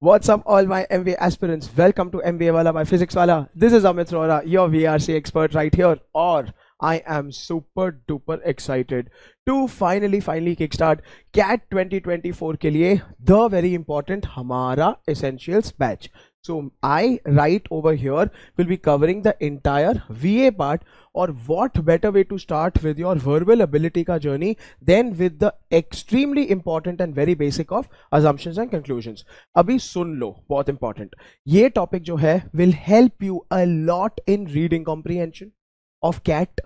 What's up all my MBA aspirants? Welcome to MBA Wala my Physics Wala. This is Amit Rohra, your VRC expert right here. Or I am super duper excited to finally finally kickstart CAT 2024 ke liye the very important Hamara essentials batch. So I right over here will be covering the entire VA part Or what better way to start with your verbal ability का journey than with the extremely important and very basic of assumptions and conclusions. अभी सुन लो बहुत important. ये topic जो है will help you a lot in reading comprehension of CAT.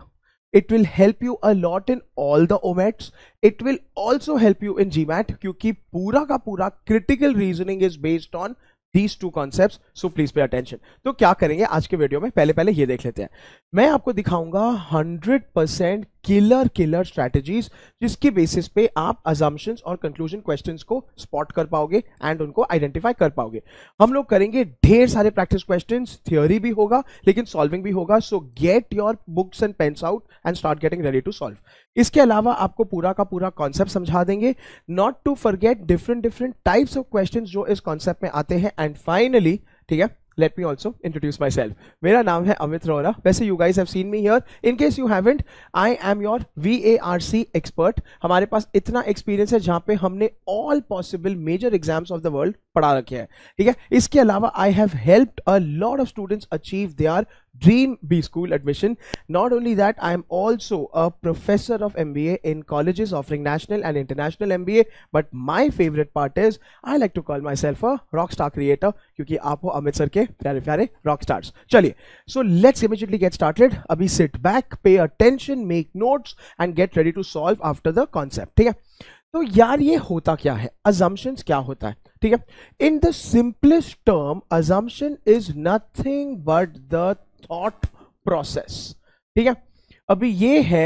It will help you a lot in all the OMETS. It will also help you in GMAT because पूरा का पूरा critical reasoning is based on these two concept so please pay attention तो क्या करेंगे आज के video में पहले पहले ये देख लेते हैं मैं आपको दिखाऊंगा hundred percent killer killer strategies जिसके बेसिस पे आप अजम्पन्स और कंक्लूजन क्वेश्चंस को स्पॉट कर पाओगे एंड उनको आइडेंटिफाई कर पाओगे हम लोग करेंगे ढेर सारे प्रैक्टिस क्वेश्चंस थियोरी भी होगा लेकिन सॉल्विंग भी होगा so get your books and pens out and start getting ready to solve इसके अलावा आपको पूरा का पूरा कॉन्सेप्ट समझा देंगे not to forget different different types of question जो इस कॉन्सेप्ट में आते हैं एंड फाइनली ठीक है let me also introduce myself मेरा नाम है अमित रोरा वैसे you guys have seen me here in case you haven't I am your V A R C expert हमारे पास इतना एक्सपीरियंस है जहां पे हमने all possible major exams of the world पढ़ा रखे हैं ठीक है इसके अलावा I have help a lot of students achieve their dream B school admission. Not only that, I am also a professor of MBA in colleges offering national and international MBA. But my favorite part is I like to call myself a rock star creator because you are Amit sir ke pyare pyare So let's immediately get started. Abhi sit back, pay attention, make notes and get ready to solve after the concept. Hai? So yaar ye hota kya hai? Assumptions kya hota hai? In the simplest term, assumption is nothing but the thought process ठीक है अभी ये है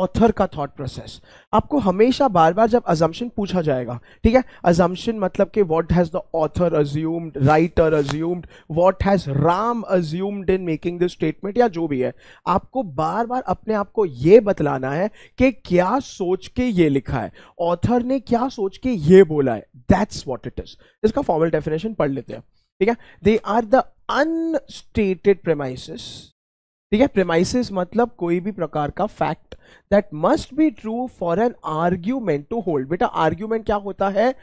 author का thought process आपको हमेशा बार बार जब अजम्पन पूछा जाएगा ठीक है अजम्पन मतलब कि what has the author assumed writer assumed what has Ram assumed in making this statement या जो भी है आपको बार बार अपने आप को ये बतलाना है कि क्या सोच के ये लिखा है ऑथर ने क्या सोच के ये बोला है दैट्स वॉट इट इज इसका फॉर्मल डेफिनेशन पढ़ लेते हैं ठीक है they are the unstated premises ठीक है प्रेमाइसिस मतलब कोई भी प्रकार का fact that must be true for an argument to hold बेटा आर्ग्यूमेंट क्या होता है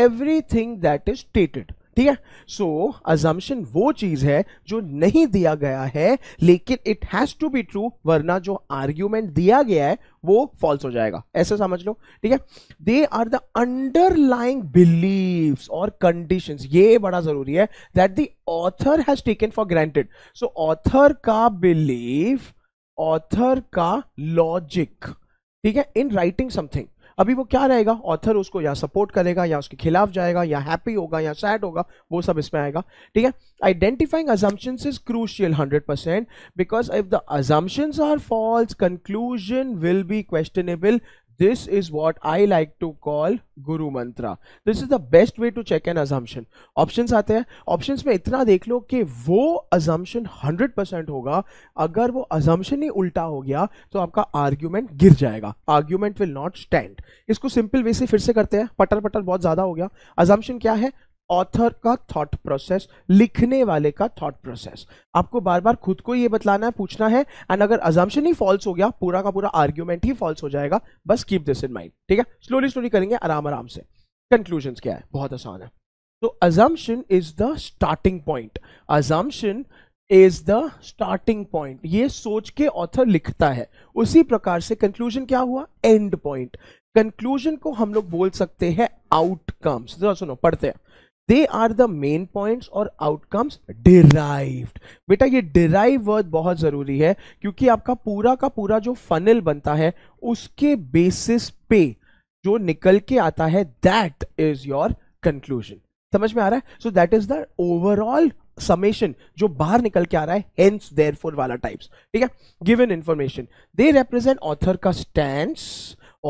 everything that is stated ठीक है सो अजम्पन वो चीज है जो नहीं दिया गया है लेकिन it has to be true वरना जो आर्ग्यूमेंट दिया गया है वो फॉल्स हो जाएगा ऐसा समझ लो ठीक है they are the underlying belief और कंडीशन ये बड़ा जरूरी है that the author has taken for granted so author का बिलीव ऑथर का लॉजिक ठीक है इन राइटिंग समथिंग अभी वो क्या रहेगा ऑथर उसको या सपोर्ट करेगा या उसके खिलाफ जाएगा या हैप्पी होगा या सैड होगा वो सब इसमें आएगा ठीक है identifying assumptions is crucial hundred percent because if the assumptions are false conclusion will be questionable This is what I like to call guru mantra this is the best way to check an assumption option आते हैं option में इतना देख लो कि वो अजम्पन 100% होगा अगर वो अजम्पन ही उल्टा हो गया तो आपका आर्ग्यूमेंट गिर जाएगा आर्ग्यूमेंट विल नॉट स्टैंड इसको सिंपल वे से फिर से करते हैं पटर पटर बहुत ज़्यादा हो गया अजम्पन क्या है ऑथर का थॉट प्रोसेस लिखने वाले का थॉट प्रोसेस आपको बार बार खुद को ये बतलाना है पूछना है एंड अगर अजम्पन ही फॉल्स हो गया पूरा का पूरा आर्ग्यूमेंट ही फॉल्स हो जाएगा बस कीप दिस इन माइंड ठीक है स्लोली स्लोली करेंगे आराम आराम से कंक्लूजन क्या है बहुत आसान है तो assumption is the starting point assumption is the starting point ये सोच के ऑथर लिखता है उसी प्रकार से कंक्लूजन क्या हुआ एंड पॉइंट कंक्लूजन को हम लोग बोल सकते हैं आउटकम्स जरा सुनो पढ़ते हैं they are the main points और आउटकम्स डिराइव्ड बेटा ये डिराइव वर्ड बहुत ज़रूरी है क्योंकि आपका पूरा का पूरा जो फनल बनता है उसके बेसिस पे जो निकल के आता है दैट इज योर कंक्लूजन समझ में आ रहा है so that is the overall summation जो बाहर निकल के आ रहा है हेंस देर फोर वाला टाइप्स ठीक है given information they represent author का स्टैंड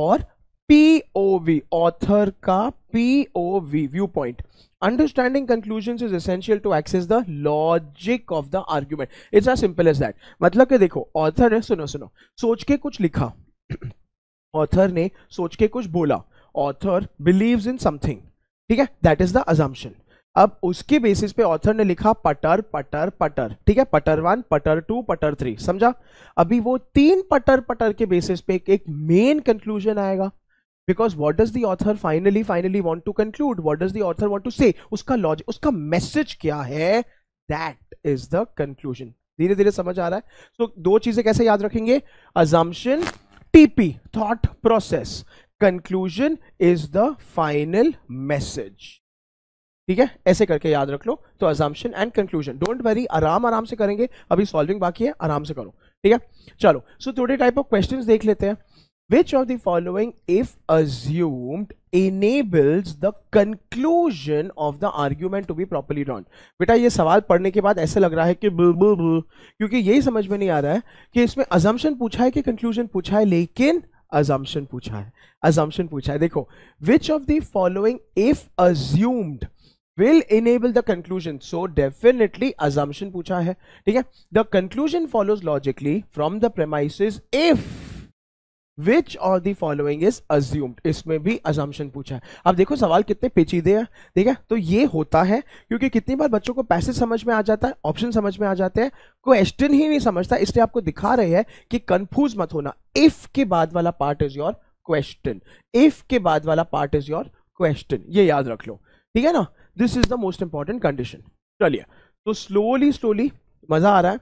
और पीओवी ऑथर का POV viewpoint understanding conclusions is essential to access the logic of the argument it's as simple as that मतलब कि देखो author है सुनो सुनो सोच के कुछ लिखा author ने सोच के कुछ बोला author believes in something ठीक है that is the assumption अब उसके बेसिस पे ऑथर ने लिखा पटर पटर पटर ठीक है पटर वन पटर टू पटर थ्री समझा अभी वो तीन पटर पटर के बेसिस पे एक मेन कंक्लूजन आएगा because what does the author finally finally want to conclude what does the author want to say उसका लॉजिक उसका मैसेज क्या है दैट इज द कंक्लूजन धीरे धीरे समझ आ रहा है सो so, दो चीजें कैसे याद रखेंगे assumption TP thought process conclusion is the final message ठीक है ऐसे करके याद रख लो तो assumption and conclusion don't worry आराम आराम से करेंगे अभी सॉल्विंग बाकी है आराम से करो ठीक है चलो सो थोड़े टाइप ऑफ क्वेश्चंस देख लेते हैं Which of the following, if assumed, enables the conclusion of the argument to be properly drawn? बेटा ये सवाल पढ़ने के बाद ऐसे लग रहा है कि बु बु बु क्योंकि यही समझ में नहीं आ रहा है कि इसमें assumption पूछा है कि conclusion पूछा है लेकिन assumption पूछा है assumption पूछा है देखो which of the following, if assumed, will enable the conclusion so definitely assumption पूछा है ठीक है the conclusion follows logically from the premises if विच और दी फॉलोइंग इज अज्यूम्ड इसमें भी अजम्पन पूछा है अब देखो सवाल कितने पेचीदे हैं ठीक है तो ये होता है क्योंकि कितनी बार बच्चों को पैसे समझ में आ जाता है ऑप्शन समझ में आ जाते हैं क्वेश्चन ही नहीं समझता इसलिए आपको दिखा रहे हैं कि कंफ्यूज मत होना इफ के बाद वाला part is your question if के बाद वाला पार्ट इज योर क्वेश्चन ये याद रख लो ठीक है ना this is the most important condition चलिए तो स्लोली स्लोली मजा आ रहा है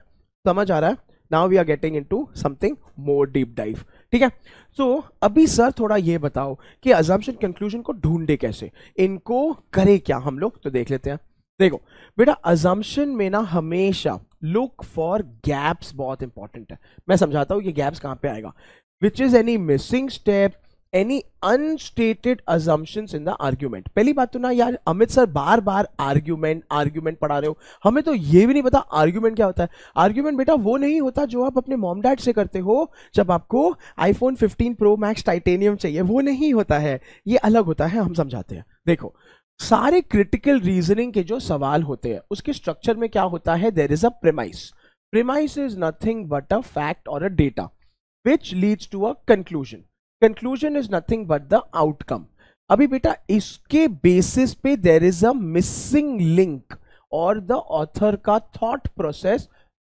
समझ आ रहा है now we are getting into something more deep dive ठीक है तो अभी सर थोड़ा ये बताओ कि अजम्पन कंक्लूजन को ढूंढे कैसे इनको करे क्या हम लोग तो देख लेते हैं देखो बेटा अजम्पन में ना हमेशा लुक फॉर गैप्स बहुत इंपॉर्टेंट है मैं समझाता हूँ ये गैप्स कहाँ पे आएगा which is any missing step any unstated assumptions in the argument पहली बात तो ना यार अमित सर बार बार आर्ग्यूमेंट आर्ग्यूमेंट पढ़ा रहे हो हमें तो ये भी नहीं पता आर्ग्यूमेंट क्या होता है आर्ग्यूमेंट बेटा वो नहीं होता जो आप अपने मॉम डैड से करते हो जब आपको आईफोन 15 प्रो मैक्स टाइटेनियम चाहिए वो नहीं होता है ये अलग होता है हम समझाते हैं देखो सारे क्रिटिकल रीजनिंग के जो सवाल होते हैं उसके स्ट्रक्चर में क्या होता है there is a premise premise is nothing but a fact और a data which leads to a conclusion conclusion is nothing but the outcome अभी बेटा इसके बेसिस पे there is a missing link और द ऑथर का thought process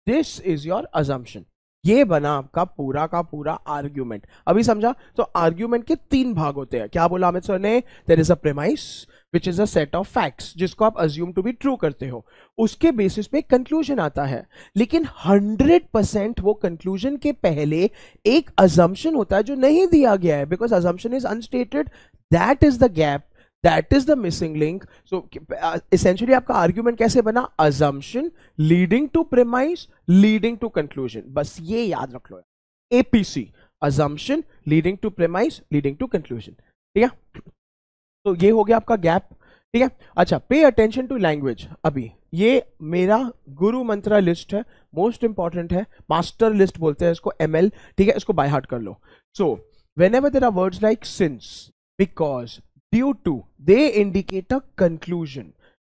this is your assumption ये बना आपका पूरा का पूरा आर्ग्यूमेंट अभी समझा तो आर्ग्यूमेंट के तीन भाग होते हैं क्या बोला अमित सर ने there is a premise which is a set of facts जिसको आप अज्यूम टू बी ट्रू करते हो उसके बेसिस पे कंक्लूजन आता है लेकिन 100 परसेंट वो कंक्लूजन के पहले एक अजम्पन होता है जो नहीं दिया गया है because assumption is unstated that is the gap that is the missing link so essentially आपका आर्ग्यूमेंट कैसे बना assumption leading to premise leading to conclusion बस ये याद रख लो APC assumption leading to premise leading to conclusion ठीक है तो ये हो गया आपका गैप ठीक है अच्छा पे अटेंशन टू लैंग्वेज अभी ये मेरा गुरु मंत्रा लिस्ट है मोस्ट इंपॉर्टेंट है मास्टर लिस्ट बोलते हैं इसको एम ठीक है इसको बाय हार्ट कर लो so whenever there are words like since because due to they indicate a conclusion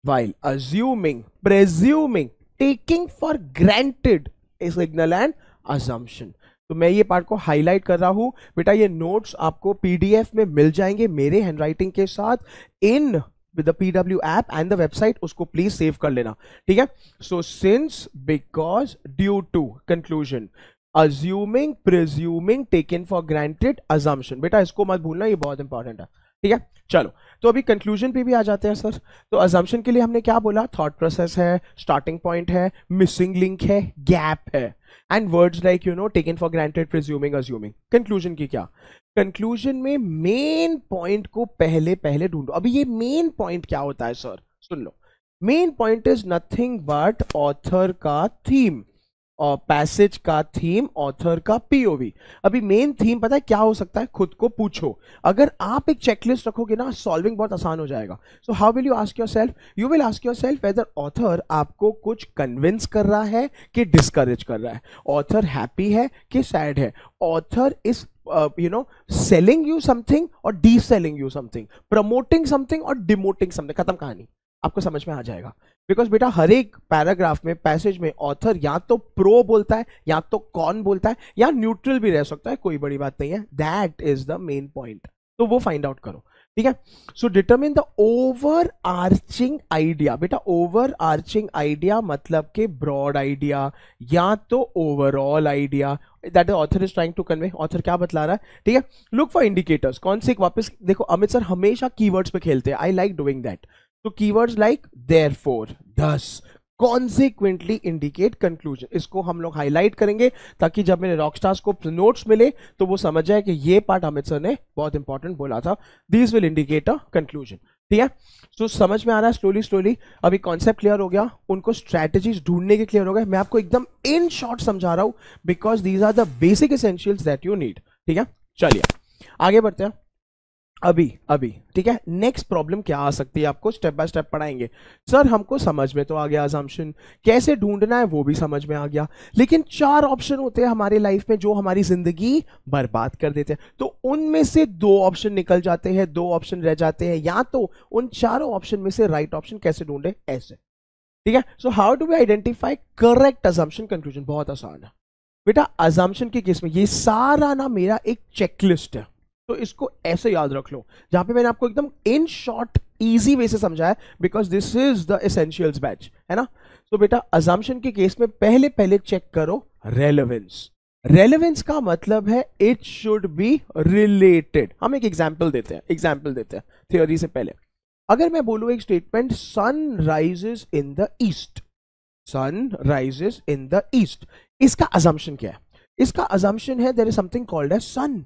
while assuming presuming taking for granted signal and assumption तो मैं ये पार्ट को हाईलाइट कर रहा हूँ बेटा ये नोट्स आपको पीडीएफ में मिल जाएंगे मेरे हैंडराइटिंग के साथ in with the PW app and the website उसको प्लीज सेव कर लेना ठीक है so since because due to conclusion assuming presuming taken for granted assumption बेटा इसको मत भूलना ये बहुत इंपॉर्टेंट है ठीक है चलो तो अभी कंक्लूजन पे भी आ जाते हैं सर तो अजम्पन के लिए हमने क्या बोला थॉट प्रोसेस है स्टार्टिंग पॉइंट है मिसिंग लिंक है गैप है and words like you know taken for granted presuming assuming conclusion की क्या कंक्लूजन में मेन पॉइंट को पहले पहले ढूंढो अभी ये मेन पॉइंट क्या होता है सर सुन लो main point is nothing but author का थीम पैसेज का थीम ऑथर का पीओवी अभी मेन थीम पता है क्या हो सकता है खुद को पूछो अगर आप एक चेकलिस्ट रखोगे ना सॉल्विंग बहुत आसान हो जाएगा so how will you ask yourself you will ask yourself whether author आपको कुछ कन्विंस कर रहा है कि डिस्करेज कर रहा है ऑथर हैप्पी है कि सैड है author is you know selling you something और डी selling you something promoting something और डिमोटिंग समथिंग खत्म कहानी आपको समझ में आ जाएगा बिकॉज बेटा हर एक पैराग्राफ में पैसेज में ऑथर या तो प्रो बोलता है या तो कॉन बोलता है या न्यूट्रल भी रह सकता है कोई बड़ी बात नहीं है that is the main point तो वो फाइंड आउट करो ठीक है so determine the overarching idea बेटा ओवर आर्चिंग आइडिया मतलब के ब्रॉड आइडिया या तो overall idea that author is trying to convey author क्या बतला रहा है ठीक है लुक फॉर इंडिकेटर्स कौन से वापस देखो अमित सर हमेशा कीवर्ड्स पे खेलते हैं आई लाइक डूइंग दैट तो keywords like for thus consequently indicate conclusion इसको हम लोग हाईलाइट करेंगे ताकि जब मेरे रॉक स्टार्स को नोट्स मिले तो वो समझ जाए कि ये पार्ट अमित सर ने बहुत इंपॉर्टेंट बोला था this will indicate a conclusion ठीक है सो समझ में आ रहा है स्लोली स्लोली अभी कॉन्सेप्ट क्लियर हो गया उनको स्ट्रैटेजीज ढूंढने के क्लियर हो गए मैं आपको एकदम इन शॉर्ट समझा रहा हूँ because these are the basic essential that you need ठीक है चलिए आगे बढ़ते हैं अभी अभी ठीक है नेक्स्ट प्रॉब्लम क्या आ सकती है आपको स्टेप बाय स्टेप पढ़ाएंगे सर हमको समझ में तो आ गया अजम्पशन कैसे ढूंढना है वो भी समझ में आ गया लेकिन चार ऑप्शन होते हैं हमारे लाइफ में जो हमारी जिंदगी बर्बाद कर देते हैं तो उनमें से दो ऑप्शन निकल जाते हैं दो ऑप्शन रह जाते हैं या तो उन चारों ऑप्शन में से राइट right ऑप्शन कैसे ढूंढे ऐसे ठीक है so how do we identify correct assumption conclusion बहुत आसान है बेटा के की किस्म ये सारा ना मेरा एक चेकलिस्ट है तो इसको ऐसे याद रख लो जहां पे मैंने आपको एकदम इन शॉर्ट इजी वे से समझाया because this is the essentials batch है ना तो बेटा अजाम्पन के केस में पहले पहले चेक करो रेलेवेंस रेलेवेंस का मतलब है इट शुड बी रिलेटेड हम एक एग्जाम्पल देते हैं एग्जाम्पल देते हैं थियोरी से पहले अगर मैं बोलू एक statement sun rises in the east sun rises in the east इसका अजम्पन क्या है इसका अजम्पन है there is something called a sun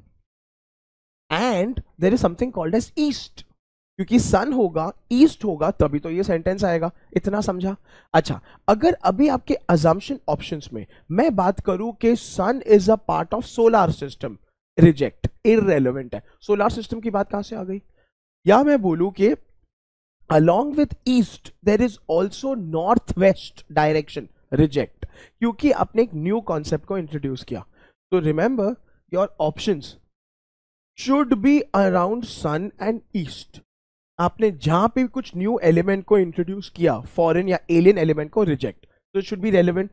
and there is something called as east क्योंकि सन होगा ईस्ट होगा तभी तो ये सेंटेंस आएगा इतना समझा अच्छा अगर अभी आपके अजम्पन ऑप्शंस में मैं बात करूं कि sun is a part of solar system reject irrelevant है सोलार सिस्टम की बात कहां से आ गई या मैं बोलूं कि along with east there is also north west direction reject क्योंकि आपने एक न्यू कॉन्सेप्ट को इंट्रोड्यूस किया तो remember your options should be around sun and east आपने जहां पर कुछ न्यू एलिमेंट को इंट्रोड्यूस किया फॉरन या एलियन एलिमेंट को रिजेक्ट तो it should be relevant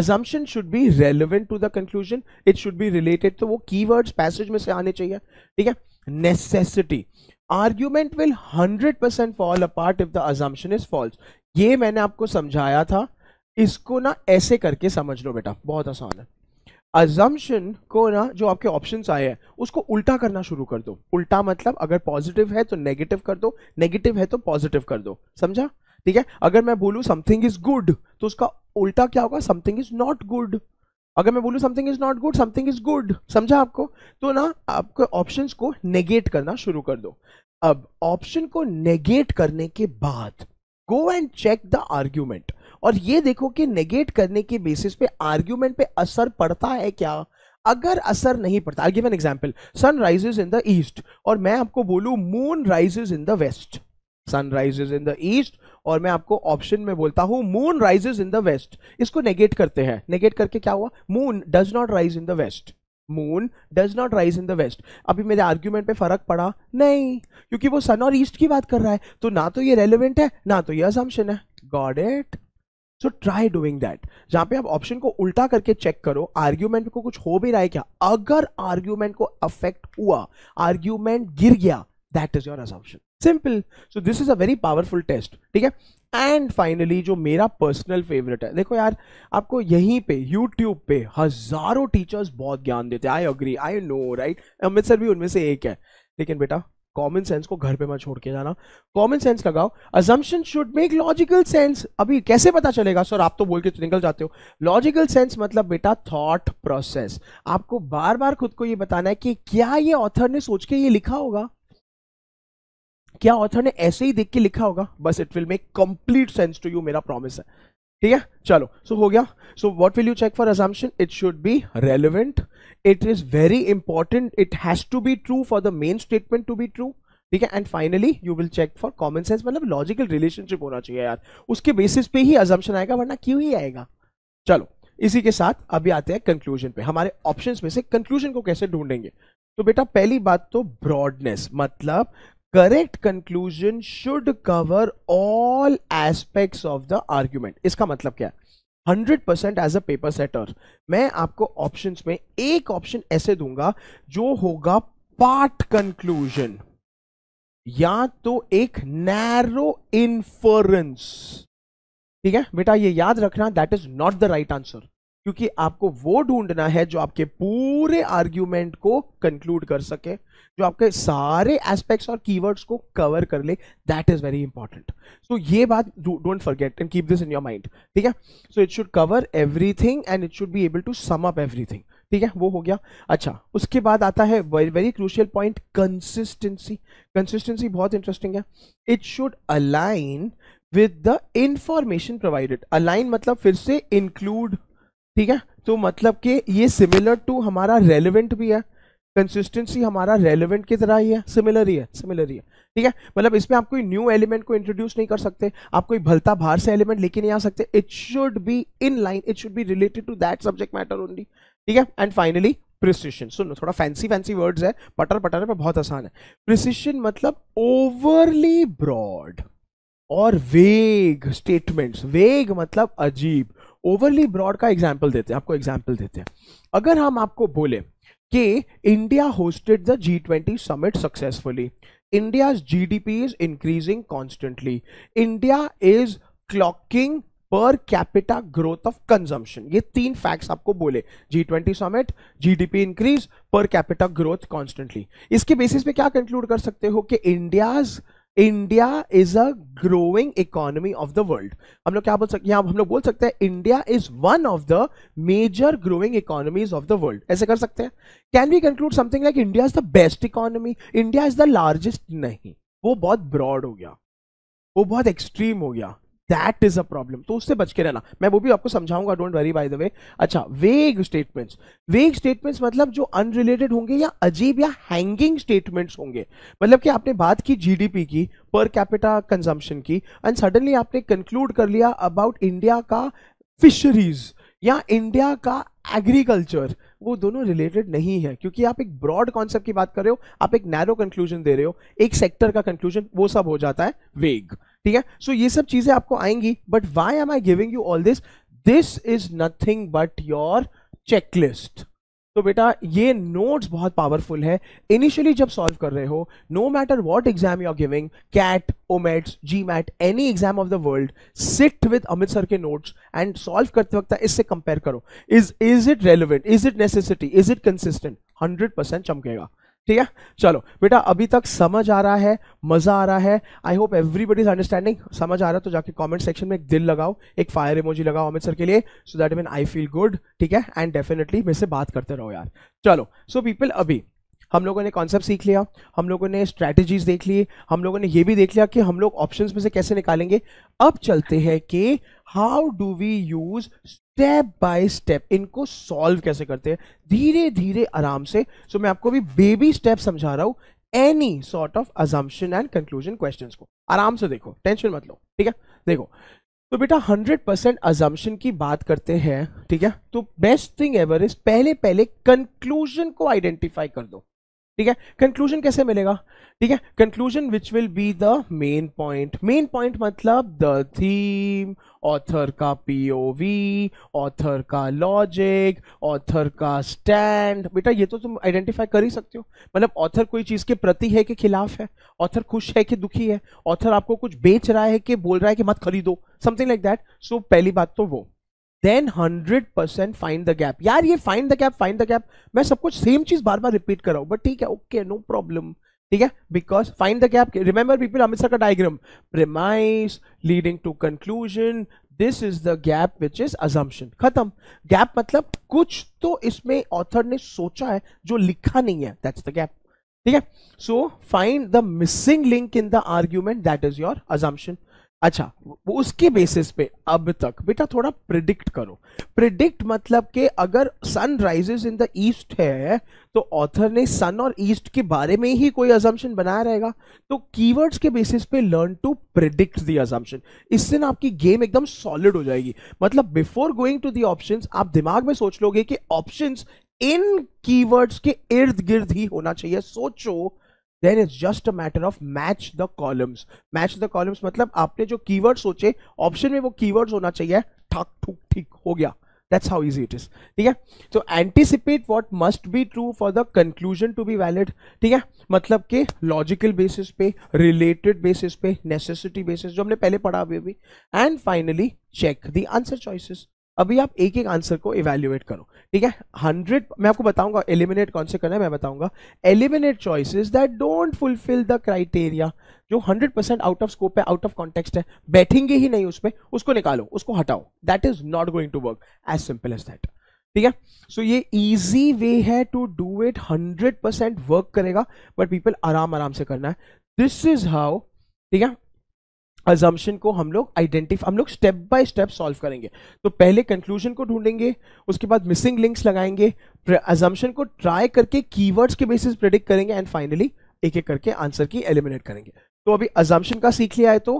assumption should be relevant to the conclusion it should be related तो वो की वर्ड पैसेज में से आने चाहिए ठीक है necessity argument will hundred percent fall apart if the assumption is false ये मैंने आपको समझाया था इसको ना ऐसे करके समझ लो बेटा बहुत आसान है अजम्पन को ना जो आपके ऑप्शंस आए हैं उसको उल्टा करना शुरू कर दो उल्टा मतलब अगर पॉजिटिव है तो नेगेटिव कर दो नेगेटिव है तो पॉजिटिव कर दो समझा ठीक है अगर मैं बोलूँ समथिंग इज गुड तो उसका उल्टा क्या होगा समथिंग इज नॉट गुड अगर मैं बोलूँ something is not good something is good समझा आपको तो ना आपके ऑप्शन को नेगेट करना शुरू कर दो अब ऑप्शन को नेगेट करने के बाद go and check the argument और ये देखो कि नेगेट करने के बेसिस पे आर्ग्यूमेंट पे असर पड़ता है क्या अगर असर नहीं पड़ता I give an example sun rises in the east और मैं आपको बोलूं moon rises in the west sun rises in the east और मैं आपको ऑप्शन में बोलता हूं moon rises in the west इसको नेगेट करते हैं नेगेट करके क्या हुआ moon does not rise in the west moon does not rise in the west अभी मेरे आर्ग्यूमेंट पे फर्क पड़ा नहीं क्योंकि वो सन और ईस्ट की बात कर रहा है तो ना तो ये रेलिवेंट है ना तो ये असम्पशन है got it so try doing that जहां पे आप ऑप्शन को उल्टा करके चेक करो आर्ग्यूमेंट को कुछ हो भी रहा है क्या अगर आर्ग्यूमेंट को अफेक्ट हुआ आर्ग्यूमेंट गिर गया that is your assumption simple so this is a very powerful test ठीक है एंड फाइनली जो मेरा पर्सनल फेवरेट है देखो यार आपको यहीं पे यूट्यूब पे हजारों टीचर्स बहुत ज्ञान देते हैं I agree I know right Amit sir भी उनमें से एक है लेकिन बेटा कॉमन सेंस को घर पे मत छोड़ के जाना कॉमन सेंस लगाओ assumption should make logical sense अभी कैसे पता चलेगा सर आप तो बोल के निकल जाते हो लॉजिकल सेंस मतलब बेटा थॉट प्रोसेस आपको बार बार खुद को ये बताना है कि क्या ये ऑथर ने सोच के ये लिखा होगा क्या ऑथर ने ऐसे ही देख के लिखा होगा बस it will make complete sense to you मेरा प्रॉमिस है ठीक है चलो सो हो गया so what will you check for assumption it should be relevant it is very important it has to be true for the main statement to be true ठीक है and finally you will check for common sense मतलब logical relationship होना चाहिए यार उसके basis पे ही अजम्पन आएगा वरना क्यों ही आएगा चलो इसी के साथ अभी आते हैं कंक्लूजन पे हमारे ऑप्शंस में से कंक्लूजन को कैसे ढूंढेंगे तो बेटा पहली बात तो ब्रॉडनेस मतलब correct conclusion should cover all aspects of the argument इसका मतलब क्या है hundred percent as a paper setter मैं आपको ऑप्शन में एक ऑप्शन ऐसे दूंगा जो होगा पार्ट कंक्लूजन या तो एक नैरो इन्फरेंस ठीक है बेटा ये याद रखना that is not the right answer क्योंकि आपको वो ढूंढना है जो आपके पूरे आर्ग्यूमेंट को कंक्लूड कर सके जो आपके सारे एस्पेक्ट्स और कीवर्ड्स को कवर कर ले that is very important so ये बात don't forget and keep this in your mind ठीक है so it should cover everything and it should be able to sum up everything ठीक है वो हो गया अच्छा उसके बाद आता है very crucial point consistency consistency बहुत इंटरेस्टिंग है it should align with the information provided align मतलब फिर से इंक्लूड ठीक है तो मतलब कि ये सिमिलर टू हमारा रेलिवेंट भी है कंसिस्टेंसी हमारा रेलिवेंट की तरह ही है सिमिलर ही है सिमिलर ही है ठीक है मतलब इसमें आप कोई न्यू एलिमेंट को इंट्रोड्यूस नहीं कर सकते आप कोई भलता बाहर से एलिमेंट लेके नहीं आ सकते it should be in line it should be related to that subject matter only ठीक है एंड फाइनली प्रिसिशन सुनो थोड़ा फैंसी फैंसी वर्ड्स है पटर पटर पर बहुत आसान है प्रिसिशन मतलब ओवरली ब्रॉड और वेग स्टेटमेंट्स वेग मतलब अजीब ओवरली ब्रॉड का एग्जाम्पल देते हैं आपको एग्जाम्पल देते हैं अगर हम आपको बोले कि India hosted the G twenty summit successfully India G D P is increasing constantly India is clocking per capita growth of consumption ये तीन फैक्ट्स आपको बोले G twenty summit G D P increase per capita growth constantly इसके basis पे क्या conclude कर सकते हो कि India's India is a growing economy of the world हम लोग क्या बोल सकते हैं हम लोग बोल सकते हैं India is one of the major growing economies of the world ऐसे कर सकते हैं can we conclude something like India is the best economy India is the largest नहीं वो बहुत ब्रॉड हो गया वो बहुत एक्सट्रीम हो गया दैट इज अ प्रॉब्लम तो उससे बच के रहना मैं वो भी आपको समझाऊंगा don't worry by the way अच्छा वेग स्टेटमेंट्स वेग स्टेटमेंट्स मतलब जो अनरिलेटेड होंगे या अजीब या हैंगिंग स्टेटमेंट्स होंगे मतलब कि आपने बात की जीडीपी की पर कैपिटा कंजम्पशन की एंड सडनली आपने कंक्लूड कर लिया अबाउट इंडिया का फिशरीज या इंडिया का एग्रीकल्चर वो दोनों रिलेटेड नहीं है क्योंकि आप एक ब्रॉड कॉन्सेप्ट की बात कर रहे हो आप एक नैरो कंक्लूजन दे रहे हो एक सेक्टर का कंक्लूजन वो सब हो जाता है वेग ठीक है सो so, ये सब चीजें आपको आएंगी but why am I giving you all this this is nothing but your checklist तो बेटा ये नोट्स बहुत पावरफुल है इनिशियली जब सॉल्व कर रहे हो no matter what exam you are giving CAT OMETs GMAT any exam of the world sit with Amit sir के नोट्स एंड सॉल्व करते वक्त इससे कंपेयर करो is is it relevant is it necessity is it consistent hundred percent चमकेगा ठीक है चलो बेटा अभी तक समझ आ रहा है मजा आ रहा है आई होप एवरीबडी अंडरस्टैंडिंग समझ आ रहा है तो जाके कमेंट सेक्शन में एक दिल लगाओ एक फायर इमोजी लगाओ अमित सर के लिए so that mean I feel good ठीक है एंड डेफिनेटली मेरे से बात करते रहो यार चलो सो so पीपल अभी हम लोगों ने कॉन्सेप्ट सीख लिया हम लोगों ने स्ट्रैटेजीज देख ली हम लोगों ने ये भी देख लिया कि हम लोग ऑप्शन में से कैसे निकालेंगे अब चलते हैं कि how do we use step by step इनको सॉल्व कैसे करते हैं धीरे धीरे आराम से सो so, मैं आपको भी बेबी स्टेप समझा रहा हूं any sort of assumption and conclusion question को आराम से देखो टेंशन मत लो ठीक है देखो तो बेटा 100% परसेंट अजम्पन की बात करते हैं ठीक है तो बेस्ट थिंग एवर इज पहले पहले कंक्लूजन को आइडेंटिफाई कर दो ठीक है कंक्लूजन कैसे मिलेगा ठीक है conclusion which will be the main point main point मतलब द थीम ऑथर का पीओवी ऑथर का लॉजिक ऑथर का स्टैंड बेटा ये तो तुम आइडेंटिफाई कर ही सकते हो मतलब ऑथर कोई चीज़ के प्रति है कि खिलाफ है ऑथर खुश है कि दुखी है ऑथर आपको कुछ बेच रहा है कि बोल रहा है कि मत खरीदो समथिंग लाइक दैट सो पहली बात तो वो then hundred percent find the gap यार ये find the gap find the gap मैं सब कुछ सेम चीज बार बार रिपीट कर रहा हूं बट ठीक है ओके नो प्रॉब्लम ठीक है because find the gap remember people Amit sir का diagram premise leading to conclusion this is the gap which is assumption खत्म गैप मतलब कुछ तो इसमें ऑथर ने सोचा है जो लिखा नहीं है दैट्स द गैप ठीक है so find the missing link in the argument that is your assumption अच्छा उसके बेसिस पे अब तक बेटा थोड़ा प्रिडिक्ट करो प्रिडिक्ट मतलब कि अगर sun rises in the east है तो ऑथर ने सन और ईस्ट के बारे में ही कोई अजम्पन बनाया रहेगा तो कीवर्ड्स के बेसिस पे लर्न टू प्रिडिक्ट द इससे ना आपकी गेम एकदम सॉलिड हो जाएगी मतलब before going to the option आप दिमाग में सोच लोगे कि ऑप्शन इन कीवर्ड्स के इर्द गिर्द ही होना चाहिए सोचो then it's just a matter of match the columns match the columns मतलब आपने जो कीवर्ड सोचे ऑप्शन में वो कीवर्ड्स होना चाहिए ठाक ठुक ठीक हो गया that's how easy it is ठीक है So anticipate what must be true for the conclusion to be valid ठीक है मतलब कि logical basis पे related basis पे necessity basis जो हमने पहले पढ़ा अभी अभी and finally check the answer choices अभी आप एक एक आंसर को इवेल्युएट करो ठीक है हंड्रेड मैं आपको बताऊंगा एलिमिनेट कौन से करना है मैं बताऊंगा eliminate choices that don't fulfil the criteria जो hundred percent out of scope है आउट ऑफ कॉन्टेक्स्ट है बैठेंगे ही नहीं उसमें उसको निकालो उसको हटाओ that is not going to work as simple as that ठीक है सो ये इजी वे है to do it hundred percent work करेगा बट पीपल आराम आराम से करना है दिस इज हाउ ठीक है अजम्पन को हम लोग आइडेंटिफाई हम लोग स्टेप बाय स्टेप सॉल्व करेंगे तो पहले कंक्लूजन को ढूंढेंगे उसके बाद मिसिंग लिंक्स लगाएंगे अजम्पन को ट्राई करके कीवर्ड्स के बेसिस प्रेडिक्ट करेंगे एंड फाइनली एक एक करके आंसर की एलिमिनेट करेंगे तो अभी अजम्पन का सीख लिया है तो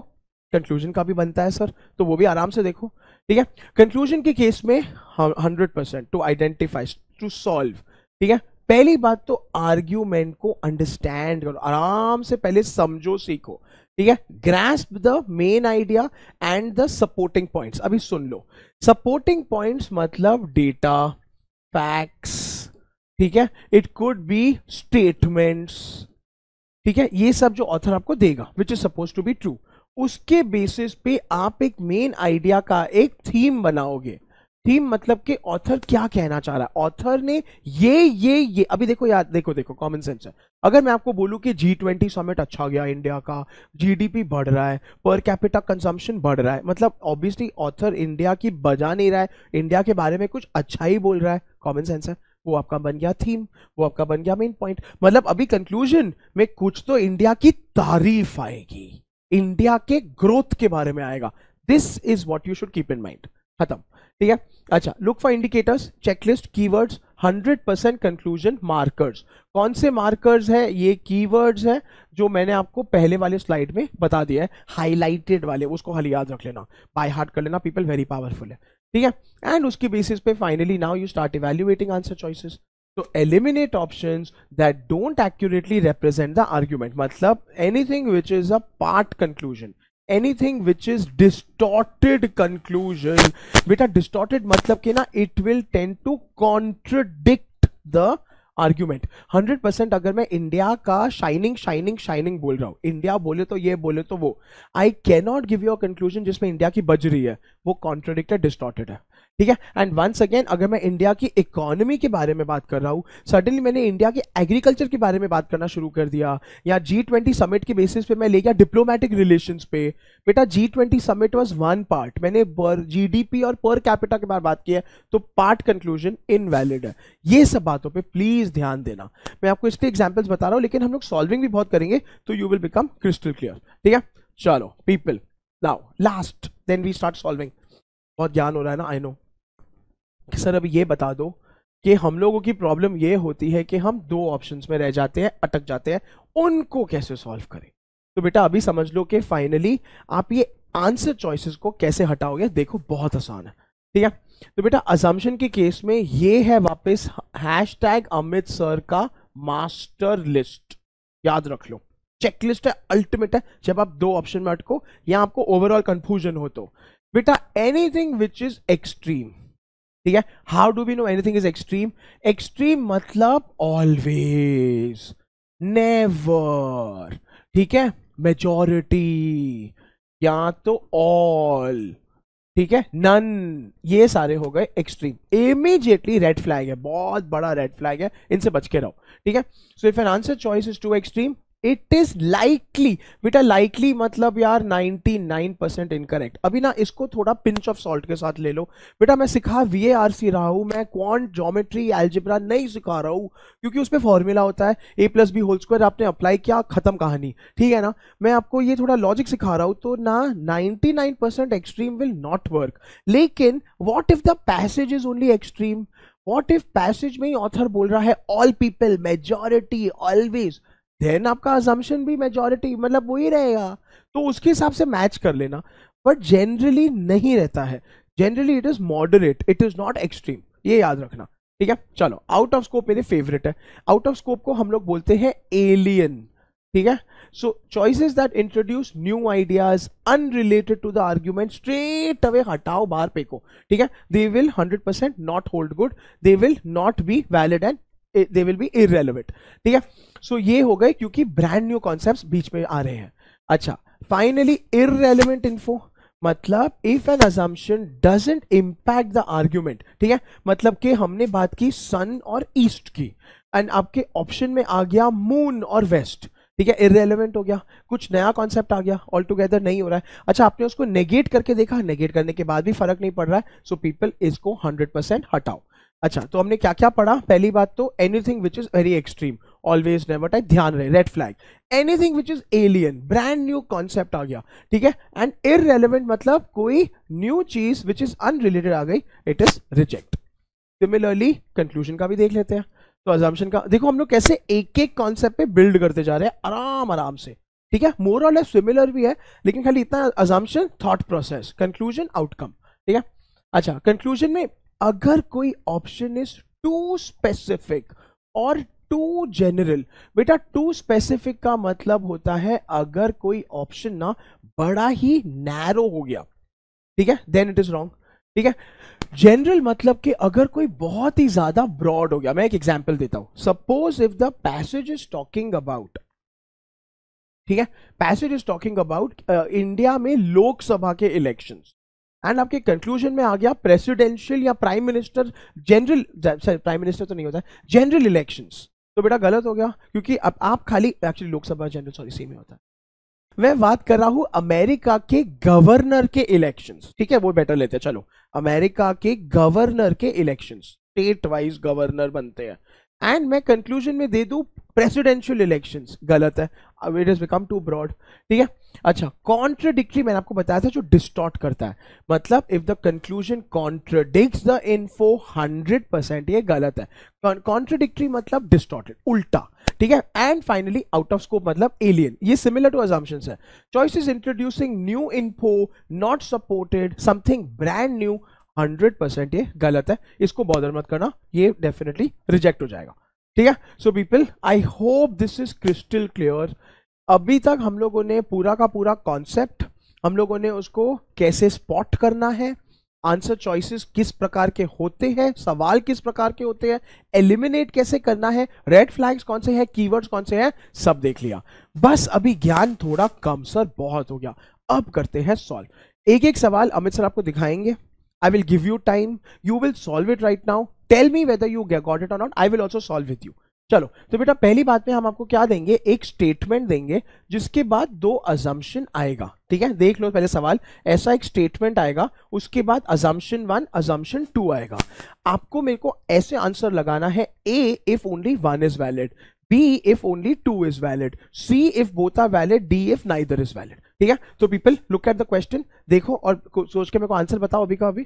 कंक्लूजन का भी बनता है सर तो वो भी आराम से देखो ठीक है कंक्लूजन के केस में hundred percent to identify to solve ठीक है पहली बात तो आर्ग्यूमेंट को अंडरस्टैंड करो आराम से पहले समझो सीखो ठीक है grasp the main idea and the supporting points अभी सुन लो सपोर्टिंग पॉइंट्स मतलब डेटा फैक्ट्स ठीक है इट कुड बी स्टेटमेंट्स ठीक है ये सब जो ऑथर आपको देगा which is suppose to be true उसके बेसिस पे आप एक मेन आइडिया का एक थीम बनाओगे थीम मतलब कि ऑथर क्या कहना चाह रहा है ऑथर ने ये ये ये अभी देखो यार देखो देखो कॉमन सेंस है अगर मैं आपको बोलूं कि जी ट्वेंटी समिट अच्छा गया इंडिया का जीडीपी बढ़ रहा है पर कैपिटा कंजम्पशन बढ़ रहा है मतलब ऑब्वियसली ऑथर इंडिया की बजा नहीं रहा है इंडिया के बारे में कुछ अच्छा ही बोल रहा है कॉमन सेंस है वो आपका बन गया थीम वो आपका बन गया मेन पॉइंट मतलब अभी कंक्लूजन में कुछ तो इंडिया की तारीफ आएगी इंडिया के ग्रोथ के बारे में आएगा this is what you should keep in mind खत्म ठीक है अच्छा look for indicators checklist keywords 100 percent conclusion markers कौन से मार्कर्स है ये कीवर्ड्स हैं जो मैंने आपको पहले वाले स्लाइड में बता दिया है हाईलाइटेड वाले उसको हाल याद रख लेना बाय हार्ट कर लेना पीपल वेरी पावरफुल है ठीक है एंड उसके बेसिस पे finally now you start evaluating answer choices तो eliminate option that don't accurately represent the argument मतलब anything which is a part conclusion anything which is distorted conclusion बेटा distorted मतलब कि ना it will tend to contradict the argument hundred percent अगर मैं India का shining shining shining बोल रहा हूं इंडिया बोले तो ये बोले तो वो I cannot give you a conclusion जिसमें इंडिया की बज रही है वो कॉन्ट्रोडिक्टेड डिस्टॉर्टेड है ठीक है एंड वंस अगेन अगर मैं इंडिया की इकोनॉमी के बारे में बात कर रहा हूँ सडनली मैंने इंडिया के एग्रीकल्चर के बारे में बात करना शुरू कर दिया या जी ट्वेंटी समिट के बेसिस पे मैं ले गया डिप्लोमेटिक रिलेशन पे बेटा G twenty summit was one part मैंने जी डी पी और पर कैपिटा के बारे बात की है तो पार्ट कंक्लूजन इनवैलिड है ये सब बातों पर प्लीज ध्यान देना मैं आपको इसके एग्जाम्पल्स बता रहा हूँ लेकिन हम लोग सॉल्विंग भी बहुत करेंगे तो you will become crystal clear ठीक है चलो people now last then we start solving बहुत ज्ञान हो रहा है ना आई नो सर अब ये बता दो कि हम लोगों की प्रॉब्लम ये होती है कि हम दो ऑप्शंस में रह जाते हैं अटक जाते हैं उनको कैसे सॉल्व करें तो बेटा अभी समझ लो कि फाइनली आप ये आंसर चॉइसेस को कैसे हटाओगे देखो बहुत आसान है ठीक है तो बेटा अजम्पन के केस में ये है वापस हैश टैग अमित सर का मास्टर लिस्ट याद रख लो चेकलिस्ट है अल्टीमेट है जब आप दो ऑप्शन में अटको या आपको ओवरऑल कंफ्यूजन हो तो बेटा एनीथिंग विच इज एक्सट्रीम ठीक है how do we know anything is extreme extreme मतलब ऑलवेज नेवर ठीक है मेजोरिटी या तो ऑल ठीक है नन ये सारे हो गए एक्सट्रीम इमीजिएटली रेड फ्लैग है बहुत बड़ा रेड फ्लैग है इनसे बच के रहो ठीक है so if an answer choice is too extreme it is likely बेटा लाइकली मतलब यार 99 परसेंट इनकरेक्ट अभी ना इसको थोड़ा पिंच ऑफ सॉल्ट के साथ ले लो बेटा मैं सिखा वी ए आर सी रहा हूं मैं क्वांट जोमेट्री एल्जिब्रा नहीं सिखा रहा हूं क्योंकि उस पर फॉर्मूला होता है A plus B whole square आपने अप्लाई किया खत्म कहानी ठीक है ना मैं आपको ये थोड़ा लॉजिक सिखा रहा हूं तो ना 99 percent extreme will not work लेकिन what if the passage is only extreme what if passage में ही ऑथर बोल रहा है all people majority always then आपका अजम्पन भी मेजोरिटी मतलब वही रहेगा तो उसके हिसाब से मैच कर लेना बट जनरली नहीं रहता है generally it is moderate it is not extreme ये याद रखना ठीक है चलो आउट ऑफ स्कोप मेरे फेवरेट है आउट ऑफ स्कोप को हम लोग बोलते हैं एलियन ठीक है so choices that introduce new ideas unrelated to the argument straight away हटाओ बाहर को ठीक है they will hundred percent not hold good they will not be valid and they will be irrelevant ठीक है सो ये हो गए क्योंकि ब्रांड न्यू कॉन्सेप्ट बीच में आ रहे हैं अच्छा फाइनली इरेलीवेंट इन्फो मतलब if an assumption doesn't impact the argument ठीक है मतलब कि हमने बात की सन और ईस्ट की एंड आपके ऑप्शन में आ गया मून और वेस्ट ठीक है इरेलीवेंट हो गया कुछ नया कॉन्सेप्ट आ गया ऑल टुगेदर नहीं हो रहा है अच्छा आपने उसको नेगेट करके देखा नेगेट करने के बाद भी फर्क नहीं पड़ रहा है सो पीपल इसको हंड्रेड हटाओ अच्छा तो हमने क्या क्या पढ़ा पहली बात तो anything which is very extreme always never type ध्यान रहे red flag anything which is alien brand new concept आ गया ठीक है एंड इरेलीवेंट मतलब कोई न्यू चीज विच इज अनरिलेटेड आ गई it is reject similarly conclusion का भी देख लेते हैं तो अजम्पन का देखो हम लोग कैसे एक एक कॉन्सेप्ट पे बिल्ड करते जा रहे हैं आराम आराम से ठीक है मोर ऑल सिमिलर भी है लेकिन खाली इतना assumption thought process conclusion outcome ठीक है अच्छा कंक्लूजन में अगर कोई ऑप्शन इज टू स्पेसिफिक और टू जनरल बेटा टू स्पेसिफिक का मतलब होता है अगर कोई ऑप्शन ना बड़ा ही नैरो हो गया ठीक है देन इट इज रॉन्ग ठीक है जनरल मतलब कि अगर कोई बहुत ही ज्यादा ब्रॉड हो गया मैं एक एग्जांपल देता हूं suppose if the passage is talking about ठीक है passage is talking about India में लोकसभा के इलेक्शंस एंड आपके कंक्लूजन में आ गया प्रेसिडेंशियल या prime minister general prime minister तो नहीं होता जनरल इलेक्शंस तो बेटा गलत हो गया क्योंकि अब आप खाली एक्चुअली लोकसभा जनरल सॉरी सी में होता है मैं बात कर रहा हूं अमेरिका के गवर्नर के इलेक्शंस ठीक है वो बेटर लेते हैं चलो अमेरिका के गवर्नर के इलेक्शंस स्टेट वाइज गवर्नर बनते हैं एंड मैं कंक्लूजन में दे दू प्रेसिडेंशियल इलेक्शन गलत है अब it is become too broad ठीक है अच्छा कॉन्ट्रडिक्टी मैंने आपको बताया था जो डिस्टॉर्ट करता है मतलब if the conclusion contradict the info hundred percent ये गलत है कॉन्ट्रडिक्टी मतलब डिस्टॉर्टेड उल्टा ठीक है and finally out of scope मतलब एलियन ये सिमिलर टू अजम्पन्स है choice is introducing new info not supported something brand new hundred percent ये गलत है इसको बॉदर मत करना ये डेफिनेटली रिजेक्ट हो जाएगा ठीक है so people I hope this is crystal clear अभी तक हम लोगों ने पूरा का पूरा कॉन्सेप्ट हम लोगों ने उसको कैसे स्पॉट करना है आंसर चॉइसेस किस प्रकार के होते हैं सवाल किस प्रकार के होते हैं एलिमिनेट कैसे करना है रेड फ्लैग्स कौन से हैं कीवर्ड्स कौन से हैं सब देख लिया बस अभी ज्ञान थोड़ा कम सर बहुत हो गया अब करते हैं सॉल्व एक एक सवाल अमित सर आपको दिखाएंगे I will give you time you will solve it right now tell me whether you got it और not I will also solve with you चलो तो बेटा पहली बात में हम आपको क्या देंगे एक स्टेटमेंट देंगे जिसके बाद दो अजम्पन आएगा ठीक है देख लो पहले सवाल ऐसा एक स्टेटमेंट आएगा उसके बाद अजम्पन वन अजम्पन टू आएगा आपको मेरे को ऐसे आंसर लगाना है A if only one is valid B if only two is valid C if both are valid D if neither is valid ठीक है तो people look at the question देखो और सोच के मेरे को आंसर बताओ अभी का अभी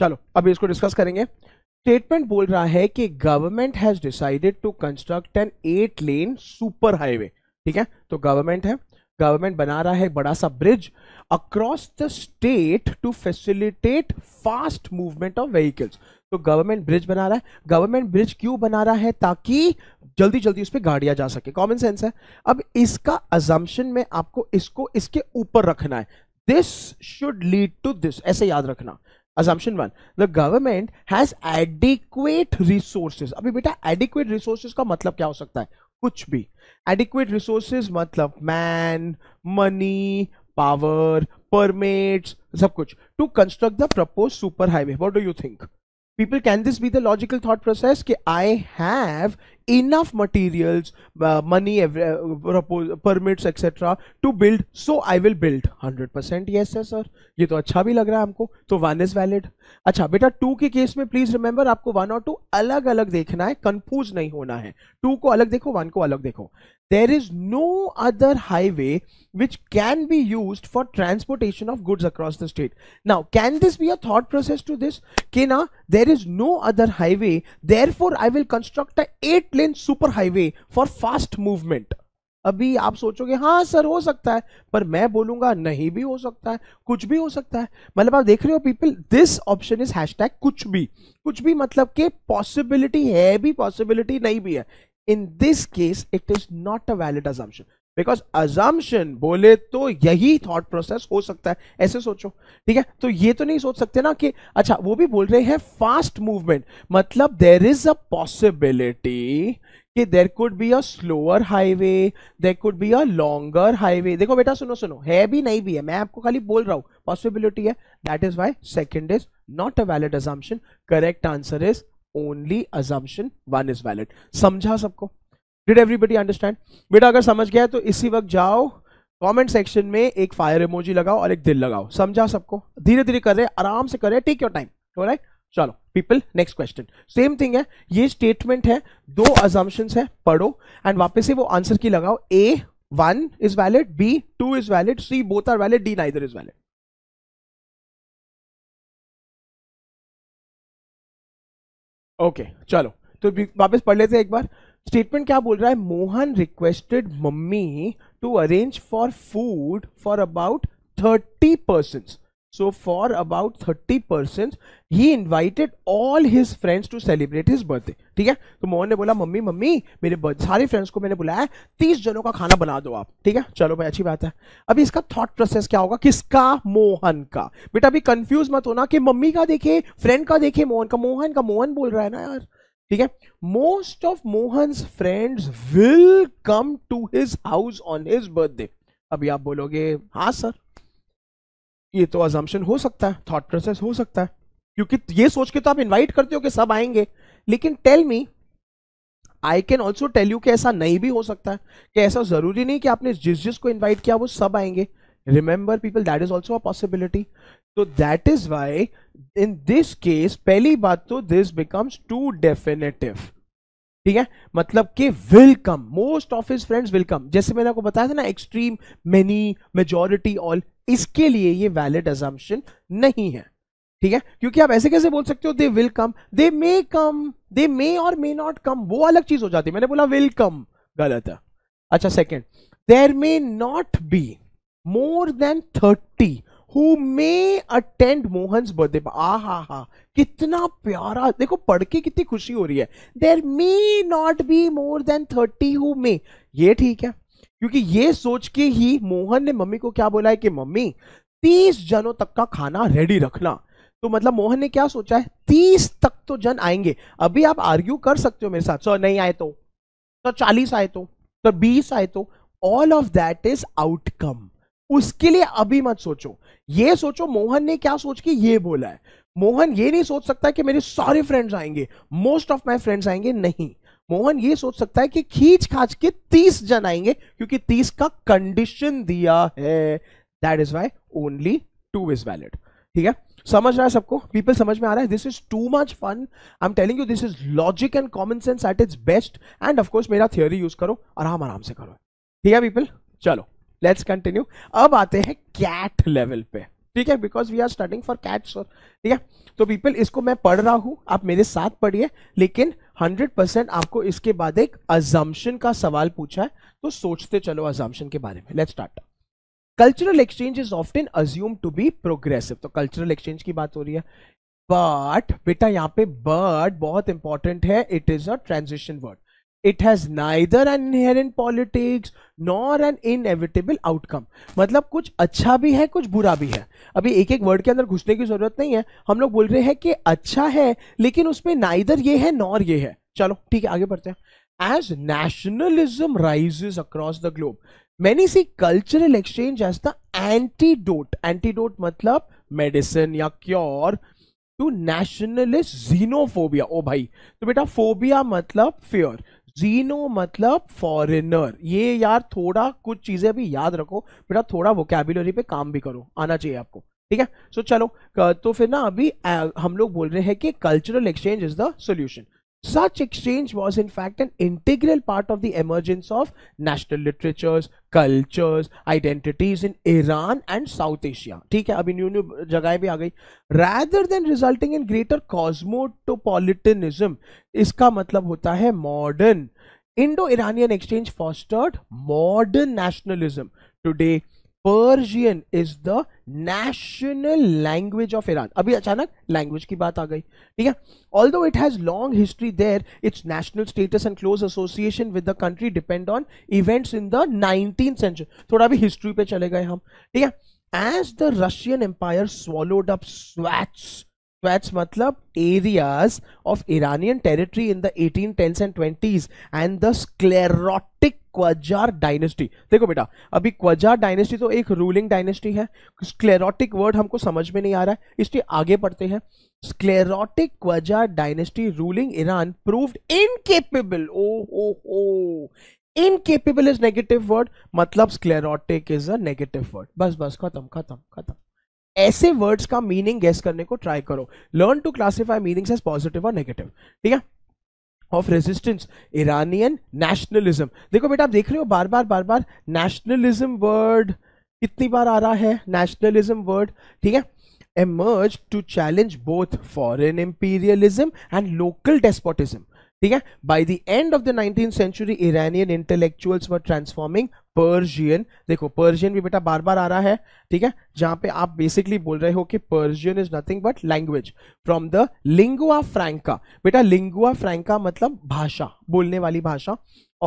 चलो अब इसको डिस्कस करेंगे स्टेटमेंट बोल रहा है कि government has decided to construct an eight lane super highway ठीक है तो गवर्नमेंट है गवर्नमेंट बना रहा है बड़ा सा bridge across the state to facilitate fast movement of vehicles तो गवर्नमेंट ब्रिज बना रहा है गवर्नमेंट ब्रिज क्यों बना रहा है ताकि जल्दी जल्दी उस पर गाड़ियां जा सके कॉमन सेंस है अब इसका अजम्पन में आपको इसको इसके ऊपर रखना है this should lead to this ऐसे याद रखना assumption one the government has adequate resources अभी बेटा एडिक्वेट रिसोर्सेज का मतलब क्या हो सकता है कुछ भी एडिक्वेट रिसोर्सेज मतलब मैन मनी पावर परमिट्स सब कुछ to construct the propose super highway what do you think people can this be the logical thought process ki i have enough materials uh, money uh, permits etc to build so i will build 100% yes sir sir ये तो अच्छा भी लग रहा है हमको तो one is valid अच्छा बेटा टू के केस में प्लीज रिमेंबर आपको वन और टू अलग अलग देखना है कंफ्यूज नहीं होना है टू को अलग देखो वन को अलग देखो there is no other highway which can be used for transportation of goods across the state. Now, can this be a thought process to this? Kena, there is no other highway, therefore I will construct a eight lane super highway for fast movement. अभी आप सोचोगे हाँ sir हो सकता है पर मैं बोलूंगा नहीं भी हो सकता है कुछ भी हो सकता है मतलब आप देख रहे हो people this option is hash कुछ भी कुछ भी मतलब के पॉसिबिलिटी है भी पॉसिबिलिटी नहीं भी है in this case it is not a valid assumption because assumption बोले तो यही थॉट प्रोसेस हो सकता है ऐसे सोचो ठीक है तो ये तो नहीं सोच सकते ना कि अच्छा वो भी बोल रहे हैं फास्ट मूवमेंट मतलब देर इज अ पॉसिबिलिटी कि there could be a slower highway there could be a longer highway देखो बेटा सुनो सुनो है भी नहीं भी है मैं आपको खाली बोल रहा हूं पॉसिबिलिटी है that is why second is not a valid assumption correct answer is only assumption one is valid समझा सबको डिड एवरीबडी अंडरस्टैंड बेटा अगर समझ गया तो इसी वक्त जाओ कमेंट सेक्शन में एक फायर इमोजी लगाओ और एक दिल लगाओ समझा सबको धीरे धीरे कर रहे आराम से कर रहे टेक योर टाइम राइट चलो people next question same thing है ये स्टेटमेंट है दो अजम्पन्स है पढ़ो एंड वापस से वो आंसर की लगाओ A one is valid B two is valid C both are valid D neither is valid okay चलो तो वापस पढ़ लेते हैं एक बार स्टेटमेंट क्या बोल रहा है Mohan requested mummy to arrange for food for about thirty person So for about 30 percent he invited all his friends to celebrate his birthday ठीक है तो मोहन ने बोला मम्मी मम्मी मेरे सारे फ्रेंड्स को मैंने बुलाया तीस जनों का खाना बना दो आप ठीक है चलो भाई अच्छी बात है अभी इसका थॉट प्रोसेस क्या होगा किसका मोहन का बेटा अभी कंफ्यूज मत होना कि मम्मी का देखे फ्रेंड का देखे मोहन का मोहन का मोहन बोल रहा है ना यार ठीक है most of Mohan friends will come to his house on his birthday अभी आप बोलोगे हाँ सर ये तो अजम्पन हो सकता है थॉट प्रोसेस हो सकता है क्योंकि ये सोच के तो आप इनवाइट करते हो कि सब आएंगे लेकिन tell me I can also tell you कि ऐसा नहीं भी हो सकता है कि ऐसा जरूरी नहीं कि आपने जिस जिस को इन्वाइट किया वो सब आएंगे remember people that is also a possibility तो that is why in this case पहली बात तो दिस बिकम्स टू डेफिनेटिव ठीक है मतलब कि welcome most of his friends welcome जैसे मैंने आपको बताया था ना एक्सट्रीम मेनी मेजोरिटी ऑल इसके लिए ये वैलिड एजम्पन नहीं है ठीक है क्योंकि आप ऐसे कैसे बोल सकते हो दे विल कम दे मे कम दे मे और मे नॉट कम वो अलग चीज हो जाती है मैंने बोला विल कम गलत है अच्छा second there may not be more than thirty who may attend Mohan birthday आ हा हा कितना प्यारा देखो पढ़ के कितनी खुशी हो रही है there may not be more than thirty who may ये ठीक है क्योंकि ये सोच के ही मोहन ने मम्मी को क्या बोला है कि मम्मी तीस जनों तक का खाना रेडी रखना तो मतलब मोहन ने क्या सोचा है तीस तक तो जन आएंगे अभी आप आर्ग्यू कर सकते हो मेरे साथ सर नहीं आए तो सर चालीस आए तो सर बीस आए तो all of that is outcome उसके लिए अभी मत सोचो ये सोचो मोहन ने क्या सोच के ये बोला है मोहन ये नहीं सोच सकता कि मेरे सारे फ्रेंड्स आएंगे मोस्ट ऑफ माई फ्रेंड्स आएंगे नहीं मोहन ये सोच सकता है कि खींच खाच के तीस जन आएंगे क्योंकि तीस का कंडीशन दिया है that is why only two is valid ठीक है समझ रहा है सबको पीपल समझ में आ रहा है this is too much fun I am telling you this is logic and common sense at its best and of course मेरा थियोरी यूज करो आराम आराम से करो ठीक है पीपल चलो लेट्स कंटिन्यू अब आते हैं कैट लेवल पे ठीक है because we are starting for CATs ठीक है तो पीपल इसको मैं पढ़ रहा हूं आप मेरे साथ पढ़िए लेकिन हंड्रेड परसेंट आपको इसके बाद एक अजम्पन का सवाल पूछा है तो सोचते चलो अजम्पन के बारे में let start cultural exchange is often assume to be progressive तो कल्चरल एक्सचेंज की बात हो रही है बट बेटा यहाँ पे बट बहुत इंपॉर्टेंट है it is a transition word it has neither an inherent politics nor an inevitable outcome मतलब कुछ अच्छा भी है कुछ बुरा भी है अभी एक एक वर्ड के अंदर घुसने की जरूरत नहीं है हम लोग बोल रहे हैं कि अच्छा है लेकिन उसमें नाइदर ये है नॉर ये है चलो ठीक है आगे बढ़ते हैं as nationalism rises across the globe many see cultural exchange as the antidote antidote मतलब मेडिसिन या क्योर टू नेशनलिस्ट जीनोफोबिया ओ भाई तो बेटा फोबिया मतलब फियर जीनो मतलब फॉरेनर ये यार थोड़ा कुछ चीजें अभी याद रखो बेटा थोड़ा वोकेबुलरी पे काम भी करो आना चाहिए आपको ठीक है सो so, चलो तो फिर ना अभी हम लोग बोल रहे हैं कि cultural exchange is the solution Such exchange was in fact an integral part of the emergence of national literatures, cultures, identities in Iran and South Asia. theek hai अभी new new jagah bhi aa gayi Rather than resulting in greater cosmopolitanism, iska matlab hota hai modern. Indo-Iranian exchange fostered modern nationalism. Today, Persian is the national language of Iran अभी अचानक language की बात आ गई ठीक है although it has long history there its national status and close association with the country depend on events in the nineteen century थोड़ा भी history पे चले गए हम ठीक है as the Russian empire swallowed up swaths Patch matlab areas of Iranian territory in the 1810s and 20s and the sclerotic Qajar dynasty देखो बेटा अभी क्वजार डायनेस्टी तो एक रूलिंग डायनेस्टी है स्क्लेरोटिक वर्ड हमको समझ में नहीं आ रहा है इसलिए आगे पढ़ते हैं sclerotic Qajar dynasty ruling Iran proved incapable ओ हो हो इनकेपेबल इज नेगेटिव वर्ड मतलब sclerotic is a negative word बस बस खत्म खत्म खत्म ऐसे वर्ड्स का मीनिंग गेस करने को ट्राई करो learn to classify meanings as positive और नेगेटिव ठीक है ऑफ रेजिस्टेंस ईरानियन नेशनलिज्म देखो बेटा आप देख रहे हो बार बार बार बार नेशनलिज्म वर्ड कितनी बार आ रहा है नेशनलिज्म वर्ड ठीक है emerged to challenge both foreign imperialism and local despotism ठीक है by the end of the nineteen century Iranian intellectuals were transforming Persian देखो पर्जियन भी बेटा बार बार आ रहा है ठीक है जहां पे आप बेसिकली बोल रहे हो कि Persian is nothing but language from the lingua franca बेटा लिंगुआ फ्रैंका मतलब भाषा बोलने वाली भाषा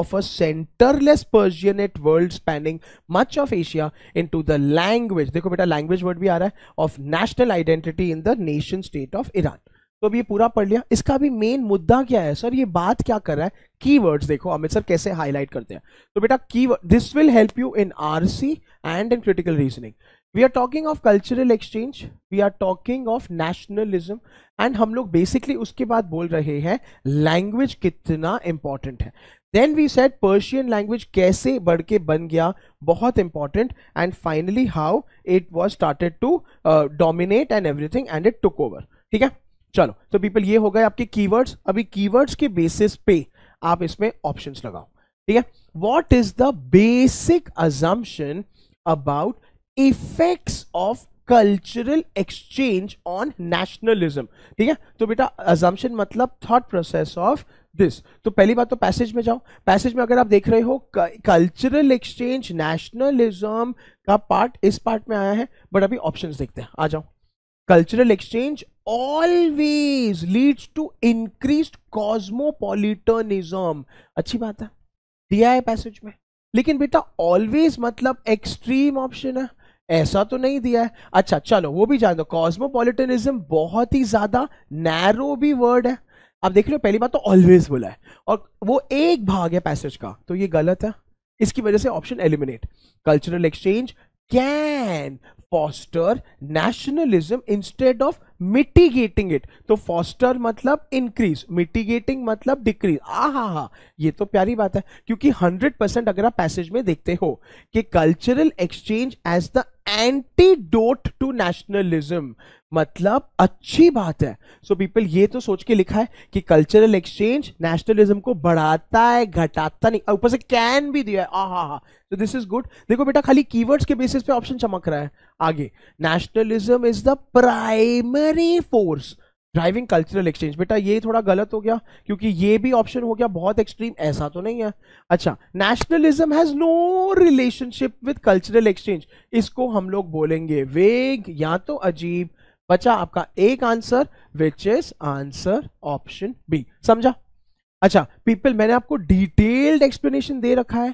of centreless a at world spanning much of Asia into the language देखो बेटा लैंग्वेज वर्ड भी आ रहा है of national identity in the nation state of Iran तो अभी ये पूरा पढ़ लिया इसका भी मेन मुद्दा क्या है सर ये बात क्या कर रहा है कीवर्ड्स देखो अमित सर कैसे हाईलाइट करते हैं तो बेटा की this will help you in RC and in critical reasoning we are talking of cultural exchange we are talking of nationalism and हम लोग बेसिकली उसके बाद बोल रहे हैं लैंग्वेज कितना इंपॉर्टेंट है then we set Persian language कैसे बढ़ के बन गया बहुत important and finally how it was started to dominate and everything and it took over ठीक है चलो तो पीपल ये हो गए आपके कीवर्ड्स अभी कीवर्ड्स के बेसिस पे आप इसमें ऑप्शन लगाओ ठीक है what is the basic assumption about effects of cultural exchange on nationalism ठीक है तो बेटा अजम्पन मतलब थॉट प्रोसेस ऑफ दिस तो पहली बात तो पैसेज में जाओ पैसेज में अगर आप देख रहे हो कल्चरल एक्सचेंज नेशनलिज्म का पार्ट इस पार्ट में आया है बट अभी ऑप्शंस देखते हैं आ जाओ cultural exchange always leads to increase cosmopolitanism अच्छी बात है दिया है पैसेज में लेकिन बेटा ऑलवेज मतलब एक्सट्रीम ऑप्शन है ऐसा तो नहीं दिया है अच्छा चलो वो भी जान दो कॉस्मोपोलिटनिज्म बहुत ही ज्यादा नैरो भी वर्ड है आप देख लो पहली बात तो ऑलवेज बोला है और वो एक भाग है पैसेज का तो ये गलत है इसकी वजह से option eliminate cultural exchange can foster nationalism instead of mitigating it तो फॉस्टर मतलब इंक्रीज मिटिगेटिंग मतलब डिक्रीज आ हा हा ये तो प्यारी बात है क्योंकि 100 परसेंट अगर आप पैसेज में देखते हो कि cultural exchange as the antidote to nationalism मतलब अच्छी बात है सो so पीपल ये तो सोच के लिखा है कि कल्चरल एक्सचेंज नेशनलिज्म को बढ़ाता है घटाता नहीं ऊपर से कैन भी दिया है आ हा हा तो दिस इज गुड देखो बेटा खाली कीवर्ड्स के बेसिस पे ऑप्शन चमक रहा है आगे nationalism is the primary force driving cultural exchange बेटा ये थोड़ा गलत हो गया क्योंकि ये भी ऑप्शन हो गया बहुत एक्सट्रीम ऐसा तो नहीं है अच्छा nationalism has no relationship with cultural exchange इसको हम लोग बोलेंगे वेग या तो अजीब बचा आपका एक answer which is answer option B समझा अच्छा पीपल मैंने आपको डिटेल्ड एक्सप्लेनेशन दे रखा है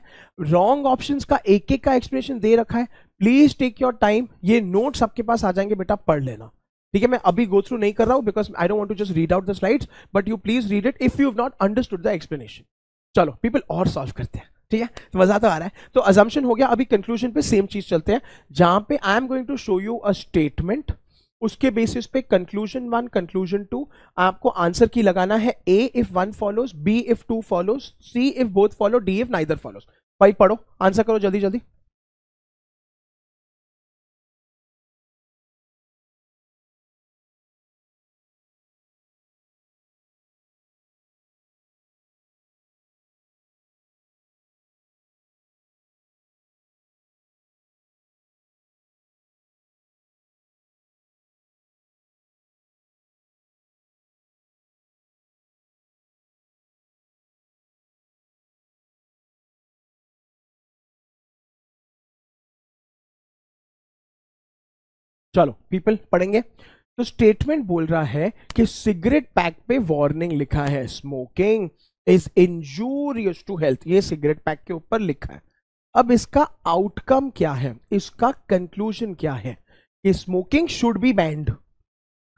रॉन्ग ऑप्शंस का एक एक का एक्सप्लेनेशन दे रखा है प्लीज टेक योर टाइम ये नोट्स आपके पास आ जाएंगे बेटा पढ़ लेना ठीक है मैं अभी गो थ्रू नहीं कर रहा हूं because I don't to just read out the slide but you please read it if you not understood the explanation चलो पीपल और सॉल्व करते हैं ठीक है तो मजा तो आ रहा है तो अजम्पन हो गया अभी कंक्लूजन पे सेम चीज चलते हैं जहां पे I am going to show you a statement उसके बेसिस पे कंक्लूजन वन कंक्लूजन टू आपको आंसर की लगाना है A if one follows B if two follows C if both follow D if neither follows भाई पढ़ो आंसर करो जल्दी जल्दी चलो पीपल पढ़ेंगे तो स्टेटमेंट बोल रहा है कि सिगरेट पैक पे वार्निंग लिखा है smoking is injurious to health ये सिगरेट पैक के ऊपर लिखा है अब इसका आउटकम क्या है इसका कंक्लूजन क्या है कि स्मोकिंग शुड बी बैंड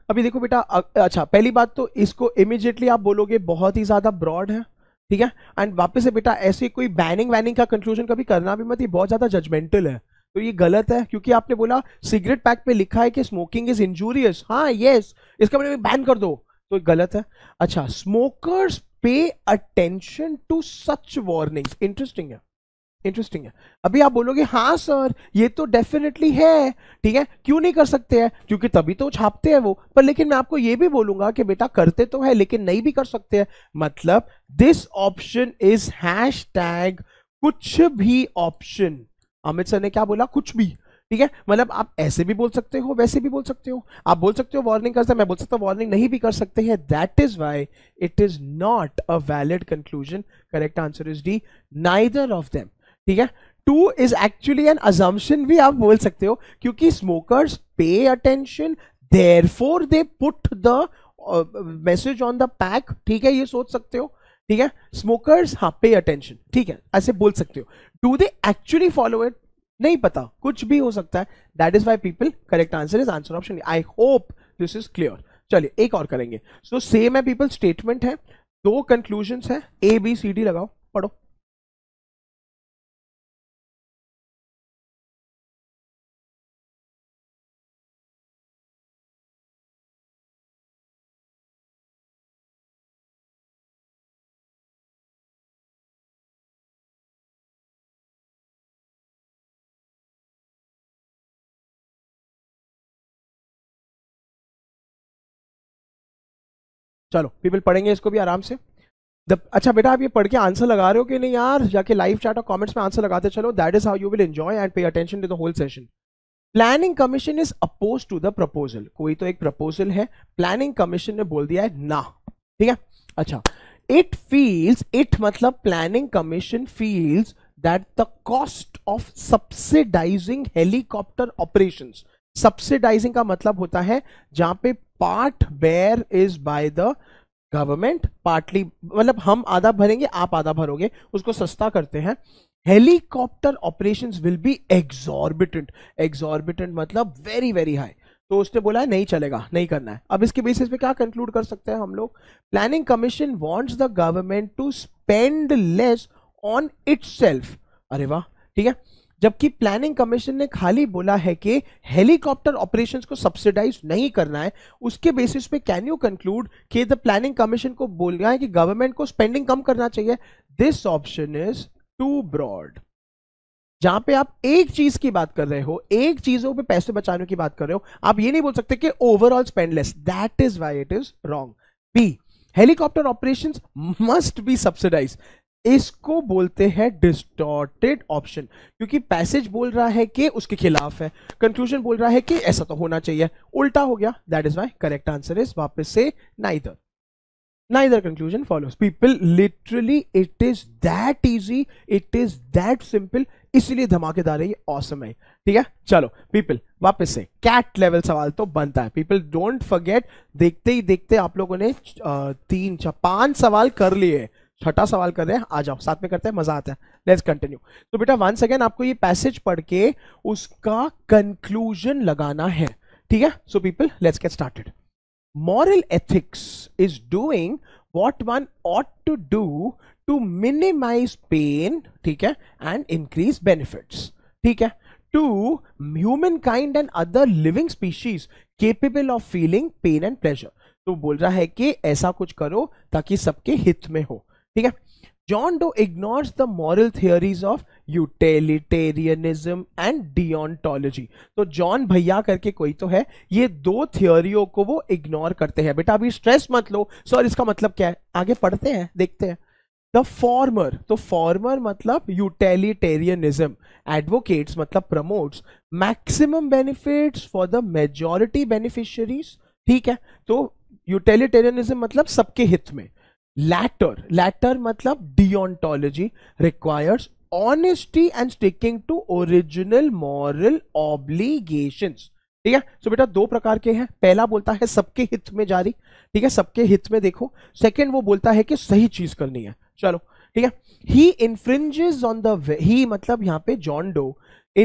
अभी देखो बेटा अच्छा पहली बात तो इसको इमिजिएटली आप बोलोगे बहुत ही ज्यादा ब्रॉड है ठीक है एंड वापस से बेटा ऐसे कोई बैनिंग वैनिंग का कंक्लूजन कभी करना भी मत ये बहुत ज्यादा जजमेंटल है तो ये गलत है क्योंकि आपने बोला सिगरेट पैक पे लिखा है कि स्मोकिंग इज इंजूरियस हाँ ये इसका मतलब बैन कर दो तो गलत है अच्छा smokers pay attention to such warnings interesting है इंटरेस्टिंग है अभी आप बोलोगे हाँ सर ये तो डेफिनेटली है ठीक है क्यों नहीं कर सकते हैं क्योंकि तभी तो छापते हैं वो पर लेकिन मैं आपको ये भी बोलूंगा कि बेटा करते तो है लेकिन नहीं भी कर सकते हैं मतलब this option is hashtag कुछ भी ऑप्शन अमित सर ने क्या बोला कुछ भी ठीक है मतलब आप ऐसे भी बोल सकते हो वैसे भी बोल सकते हो आप बोल सकते हो वार्निंग कर सकते मैं बोल सकता हूँ वार्निंग नहीं भी कर सकते हैं that is why it is not a valid conclusion correct answer is D neither of them ठीक है two is actually an assumption भी आप बोल सकते हो क्योंकि smokers pay attention therefore they put the message on the pack ठीक है ये सोच सकते हो ठीक है स्मोकर्स हाँ पे अटेंशन ठीक है ऐसे बोल सकते हो do they actually follow it नहीं पता कुछ भी हो सकता है that is why people correct answer is answer option I hope this is clear चलिए एक और करेंगे सो सेम है पीपल स्टेटमेंट है दो कंक्लूजन है ए बी सी डी लगाओ पढ़ो चलो पीपल पढ़ेंगे इसको भी आराम से द अच्छा बेटा आप ये पढ़ के आंसर लगा रहे हो कि नहीं यार जाके लाइव चैट और कमेंट्स में आंसर लगाते चलो that is how you will enjoy and pay attention to the whole session planning commission is oppose to the proposal कोई तो एक प्रपोजल है प्लानिंग कमीशन ने बोल दिया है ना ठीक है अच्छा इट फील्स इट मतलब planning commission feels that the cost of subsidising helicopter operation subsidising का मतलब होता है जहां पे part bear is by the government partly मतलब हम आधा भरेंगे आप आधा भरोगे उसको सस्ता करते हैं helicopter operations will be exorbitant exorbitant मतलब वेरी वेरी हाई तो उसने बोला है नहीं चलेगा नहीं करना है अब इसके बेसिस पे क्या कंक्लूड कर सकते हैं हम लोग planning commission wants the government to spend less on its अरे वाह ठीक है जबकि प्लानिंग कमीशन ने खाली बोला है कि हेलीकॉप्टर ऑपरेशंस को सब्सिडाइज नहीं करना है उसके बेसिस पे कैन यू कंक्लूड कि द प्लानिंग कमीशन को बोल गया है कि गवर्नमेंट को स्पेंडिंग कम करना चाहिए this option is too broad जहां पे आप एक चीज की बात कर रहे हो एक चीजों पे पैसे बचाने की बात कर रहे हो आप ये नहीं बोल सकते कि overall spend less that is why it is wrong B helicopter operations must be subsidise इसको बोलते हैं डिस्टॉर्टेड ऑप्शन क्योंकि पैसेज बोल रहा है कि उसके खिलाफ है कंक्लूजन बोल रहा है कि ऐसा तो होना चाहिए उल्टा हो गया that is why correct answer is वापस से neither neither conclusion follow people literally it is that easy it is that simple इसलिए धमाकेदार है ये ऑसम है ठीक है चलो पीपल वापस से कैट लेवल सवाल तो बनता है पीपल डोंट फर्गेट देखते ही देखते आप लोगों ने तीन चार पांच सवाल कर लिए छठा सवाल कर रहे हैं आ जाओ साथ में करते हैं मजा आता है लेट्स कंटिन्यू तो बेटा वन सेकेंड आपको ये पैसेज पढ़ के उसका कंक्लूजन लगाना है ठीक है so people let's get started moral ethics is doing what one ought to do to minimise pain ठीक है एंड इंक्रीज बेनिफिट ठीक है to humankind and other living species capable of feeling pain and pleasure तो बोल रहा है कि ऐसा कुछ करो ताकि सबके हित में हो ठीक है John Doe ignores the moral theories of utilitarianism and deontology तो जॉन भैया करके कोई तो है ये दो थियोरियों को वो इग्नोर करते हैं बेटा अभी स्ट्रेस मत लो सर इसका मतलब क्या है आगे पढ़ते हैं देखते हैं द फॉर्मर तो फॉर्मर मतलब यूटेलिटेरियनिज्म एडवोकेट्स मतलब promotes maximum benefits for the majority beneficiaries ठीक है तो यूटेलिटेरियनिज्म मतलब सबके हित में लैटर लैटर मतलब deontology requires honesty and sticking to original moral obligations ठीक है सो so, बेटा दो प्रकार के हैं पहला बोलता है सबके हित में जारी ठीक है सबके हित में देखो सेकंड वो बोलता है कि सही चीज करनी है चलो ठीक है ही इन्फ्रिंजेस ऑन द ही मतलब यहां पे जॉन डो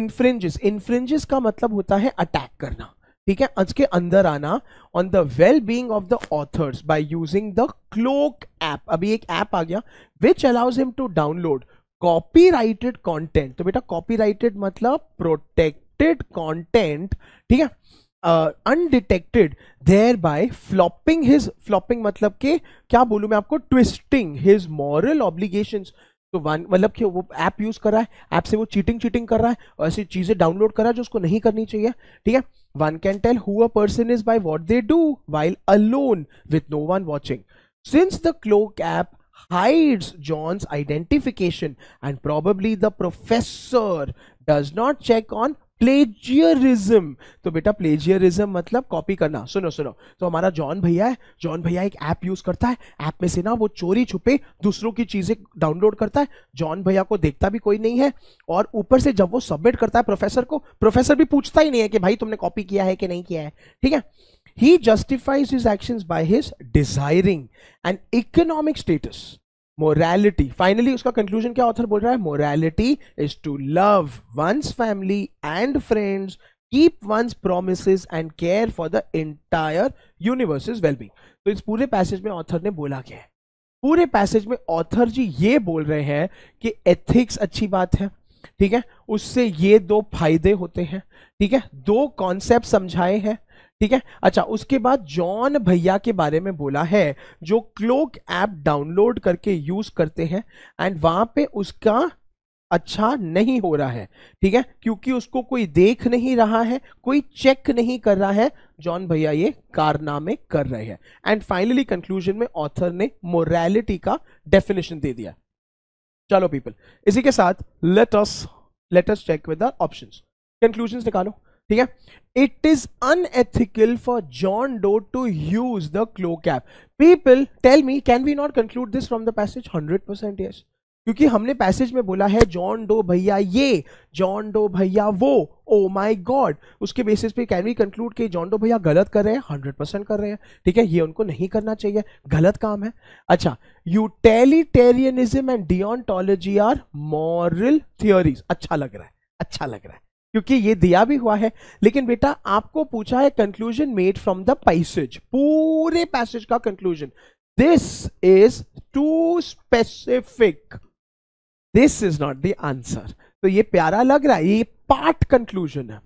इन्फ्रिंजेस इन्फ्रिंजेस का मतलब होता है अटैक करना ठीक है उसके अंदर आना on the well being of the authors by using the cloak app अभी एक ऐप आ गया which allows him to download copyrighted content तो बेटा कॉपी राइटेड मतलब प्रोटेक्टेड कॉन्टेंट ठीक है undetected thereby flopping his flopping मतलब के क्या बोलूं मैं आपको ट्विस्टिंग हिज मॉरल ऑब्लिगेशन तो मतलब कि वो ऐप यूज़ कर रहा है ऐप से वो चीटिंग चीटिंग कर रहा है और ऐसी चीज़ें डाउनलोड कर रहा है जो उसको नहीं करनी चाहिए ठीक है one can tell who a person is by what they do while alone with no one watching since the cloak app hides John's identification and probably the professor does not check on plagiarism तो बेटा plagiarism मतलब copy करना सुनो सुनो तो हमारा John भैया है जॉन भैया एक ऐप यूज करता है ऐप में से ना वो चोरी छुपे दूसरों की चीजें डाउनलोड करता है जॉन भैया को देखता भी कोई नहीं है और ऊपर से जब वो सबमिट करता है प्रोफेसर को प्रोफेसर भी पूछता ही नहीं है कि भाई तुमने कॉपी किया है कि नहीं किया है ठीक है he justifies his action by his desiring and economic status morality finally उसका कंक्लूजन क्या ऑथर बोल रहा है morality is to love one's family and friends keep one's promise and care for the entire universe is wellbeing तो इस पूरे passage में author ने बोला क्या है पूरे पैसेज में ऑथर जी ये बोल रहे हैं कि एथिक्स अच्छी बात है ठीक है उससे ये दो फायदे होते हैं ठीक है दो कॉन्सेप्ट समझाए हैं ठीक है अच्छा उसके बाद जॉन भैया के बारे में बोला है जो क्लोक ऐप डाउनलोड करके यूज करते हैं एंड वहां पे उसका अच्छा नहीं हो रहा है ठीक है क्योंकि उसको कोई देख नहीं रहा है कोई चेक नहीं कर रहा है जॉन भैया ये कारनामे कर रहे हैं एंड फाइनली कंक्लूजन में ऑथर ने मोरलिटी का डेफिनेशन दे दिया चलो पीपल इसी के साथ let us let us check with option options निकालो ठीक है it is unethical for John Doe to use the cloak people tell me can we not conclude this from the passage hundred percent yes क्योंकि हमने passage में बोला है John Doe भैया ये जॉन डो भैया वो ओ माई गॉड उसके बेसिस पे कैन वी कंक्लूड कि जॉन डो भैया गलत कर रहे हैं हंड्रेड परसेंट कर रहे हैं ठीक है ये उनको नहीं करना चाहिए गलत काम है अच्छा utilitarianism and deontology are moral theories अच्छा लग रहा है अच्छा लग रहा है क्योंकि ये दिया भी हुआ है लेकिन बेटा आपको पूछा है conclusion made from the passage पूरे पैसेज का conclusion this is too specific this is not the answer तो ये प्यारा लग रहा है ये पार्ट कंक्लूजन है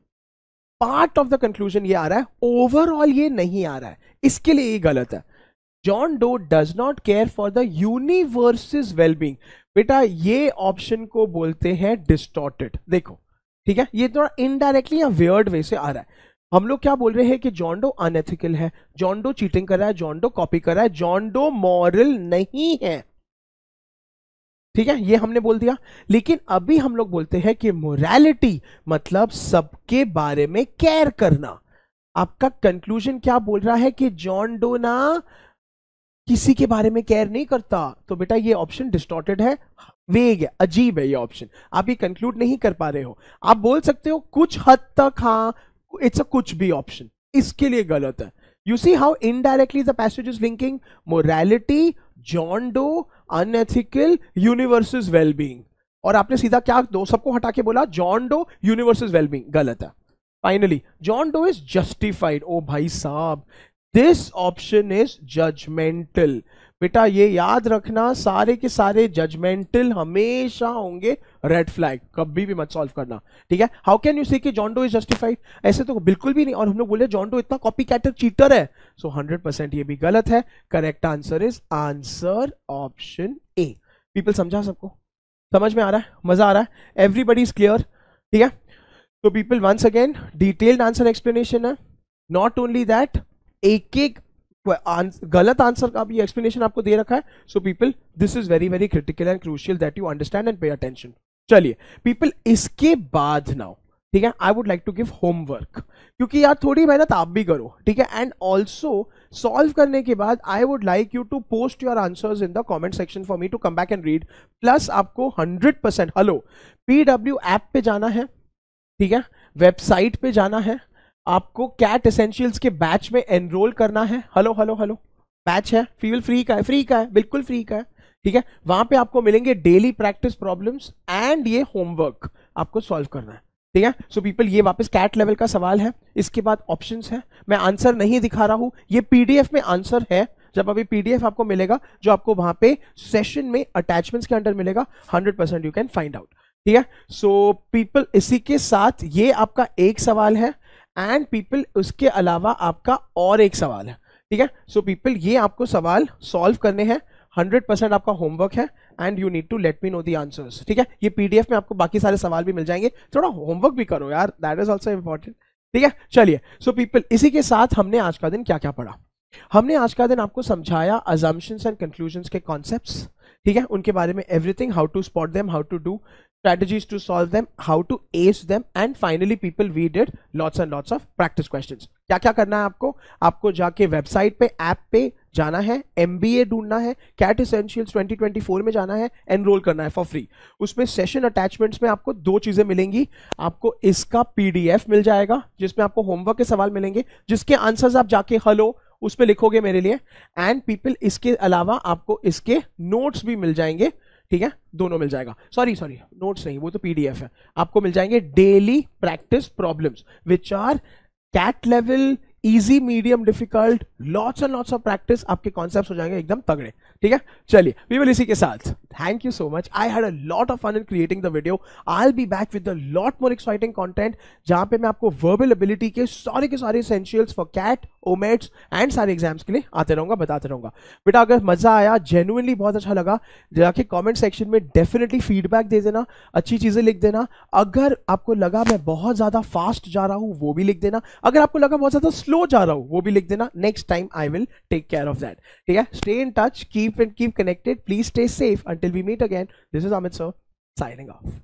पार्ट ऑफ द कंक्लूजन ये आ रहा है ओवरऑल ये नहीं आ रहा है इसके लिए ये गलत है John Doe does not care for the universe is wellbeing बेटा ये ऑप्शन को बोलते हैं डिस्टॉर्टेड देखो ठीक है ये थोड़ा इनडायरेक्टली या वेयर्ड वे से आ रहा है हम लोग क्या बोल रहे हैं कि जॉन्डो अनएथिकल है जॉन्डो चीटिंग कर रहा है जॉन्डो कॉपी कर रहा है जॉन्डो मॉरल नहीं है ठीक है ये हमने बोल दिया लेकिन अभी हम लोग बोलते हैं कि मोरालिटी मतलब सबके बारे में केयर करना आपका कंक्लूजन क्या बोल रहा है कि जॉन डो ना किसी के बारे में केयर नहीं करता तो बेटा ये ऑप्शन डिस्टॉर्टेड है वेग है अजीब है ये ऑप्शन आप ये कंक्लूड नहीं कर पा रहे हो आप बोल सकते हो कुछ हद तक हाँ इट्स अ कुछ भी ऑप्शन इसके लिए गलत है you see how indirectly the passage is linking morality John Doe unethical universe is wellbeing और आपने सीधा क्या दो सबको हटा के बोला John Doe universe is wellbeing गलत है finally John Doe is justified ओ भाई साहब दिस ऑप्शन इज जजमेंटल बेटा ये याद रखना सारे के सारे जजमेंटल हमेशा होंगे रेड फ्लैग कभी भी मत सॉल्व करना ठीक है हाउ कैन यू से कि जॉन्डो इज जस्टिफाइड ऐसे तो बिल्कुल भी नहीं और हम लोग बोले जॉन्डो इतना कॉपी कैटर चीटर है सो हंड्रेड परसेंट ये भी गलत है correct answer is answer option A people समझा सबको समझ में आ रहा है मजा आ रहा है एवरीबडी इज क्लियर ठीक है तो people once again detailed answer explanation है नॉट ओनली दैट एक एक गलत आंसर का भी एक्सप्लेनेशन आपको दे रखा है so people this is very very critical and crucial that you understand and pay attention चलिए पीपल इसके बाद नाउ ठीक है I would like to give homework क्योंकि यार थोड़ी मेहनत आप भी करो ठीक है एंड ऑल्सो सॉल्व करने के बाद I would like you to post your answers in the comment section for me to come back and read plus आपको 100 परसेंट हेलो पीडब्ल्यू ऐप पे जाना है ठीक है वेबसाइट पे जाना है आपको कैट एसेंशियल्स के बैच में एनरोल करना है हेलो हेलो हेलो बैच है फील फ्री का है फ्री का है बिल्कुल फ्री का है ठीक है वहां पे आपको मिलेंगे डेली प्रैक्टिस प्रॉब्लम्स एंड ये होमवर्क आपको सॉल्व करना है ठीक है सो पीपल ये वापस कैट लेवल का सवाल है इसके बाद ऑप्शन है मैं आंसर नहीं दिखा रहा हूं ये पीडीएफ में आंसर है जब अभी पीडीएफ आपको मिलेगा जो आपको वहां पे सेशन में अटैचमेंट्स के अंडर मिलेगा 100 percent you can find out ठीक है सो पीपल इसी के साथ ये आपका एक सवाल है एंड पीपल उसके अलावा आपका और एक सवाल है ठीक है सो so पीपल ये आपको सवाल सॉल्व करने हैं हंड्रेड परसेंट आपका होमवर्क है and you need to let me know the answers ठीक है ये पीडीएफ में आपको बाकी सारे सवाल भी मिल जाएंगे थोड़ा होमवर्क भी करो यार दैट इज ऑल्सो इम्पॉर्टेंट ठीक है चलिए सो पीपल इसी के साथ हमने आज का दिन क्या क्या पढ़ा हमने आज का दिन आपको समझाया अजम्पन्स एंड कंक्लूजन्स के कॉन्सेप्ट ठीक है उनके बारे में everything how to spot them how to do strategies to solve them, how to ace them, and finally, people, we did lots and lots of practice questions. क्या क्या करना है आपको आपको जाके वेबसाइट पे ऐप पे जाना है एम ढूंढना है कैट इसेंशियल्स 2024 में जाना है एनरोल करना है फॉर फ्री उसमें सेशन अटैचमेंट्स में आपको दो चीज़ें मिलेंगी आपको इसका पीडीएफ मिल जाएगा जिसमें आपको होमवर्क के सवाल मिलेंगे जिसके आंसर्स आप जाके हलो उस पर लिखोगे मेरे लिए एंड पीपल इसके अलावा आपको इसके नोट्स भी मिल जाएंगे ठीक है दोनों मिल जाएगा सॉरी सॉरी नोट्स नहीं वो तो पीडीएफ है आपको मिल जाएंगे daily practice problems which are CAT level easy medium difficult lots and lots of practice आपके कॉन्सेप्ट हो जाएंगे एकदम तगड़े ठीक है चलिए वी विल इसी के साथ Thank you so much. I had a lot of fun in creating the video. I'll be back with a lot more exciting content जहाँ पे मैं आपको verbal ability के सारे के सारे essentials for CAT, OMETs and सारे एग्जाम्स के लिए आते रहूँगा बताते रहूँगा बेटा अगर मज़ा आया जेनुअनली बहुत अच्छा लगा जाके कमेंट सेक्शन में डेफिनेटली फीडबैक दे देना अच्छी चीज़ें लिख देना अगर आपको लगा मैं बहुत ज़्यादा फास्ट जा रहा हूँ वो भी लिख देना अगर आपको लगा बहुत ज़्यादा स्लो जा रहा हूँ वो भी लिख देना next time I will take care of that ठीक है stay in touch keep and keep connected please stay safe Until we meet again, this is Amit Sir signing off.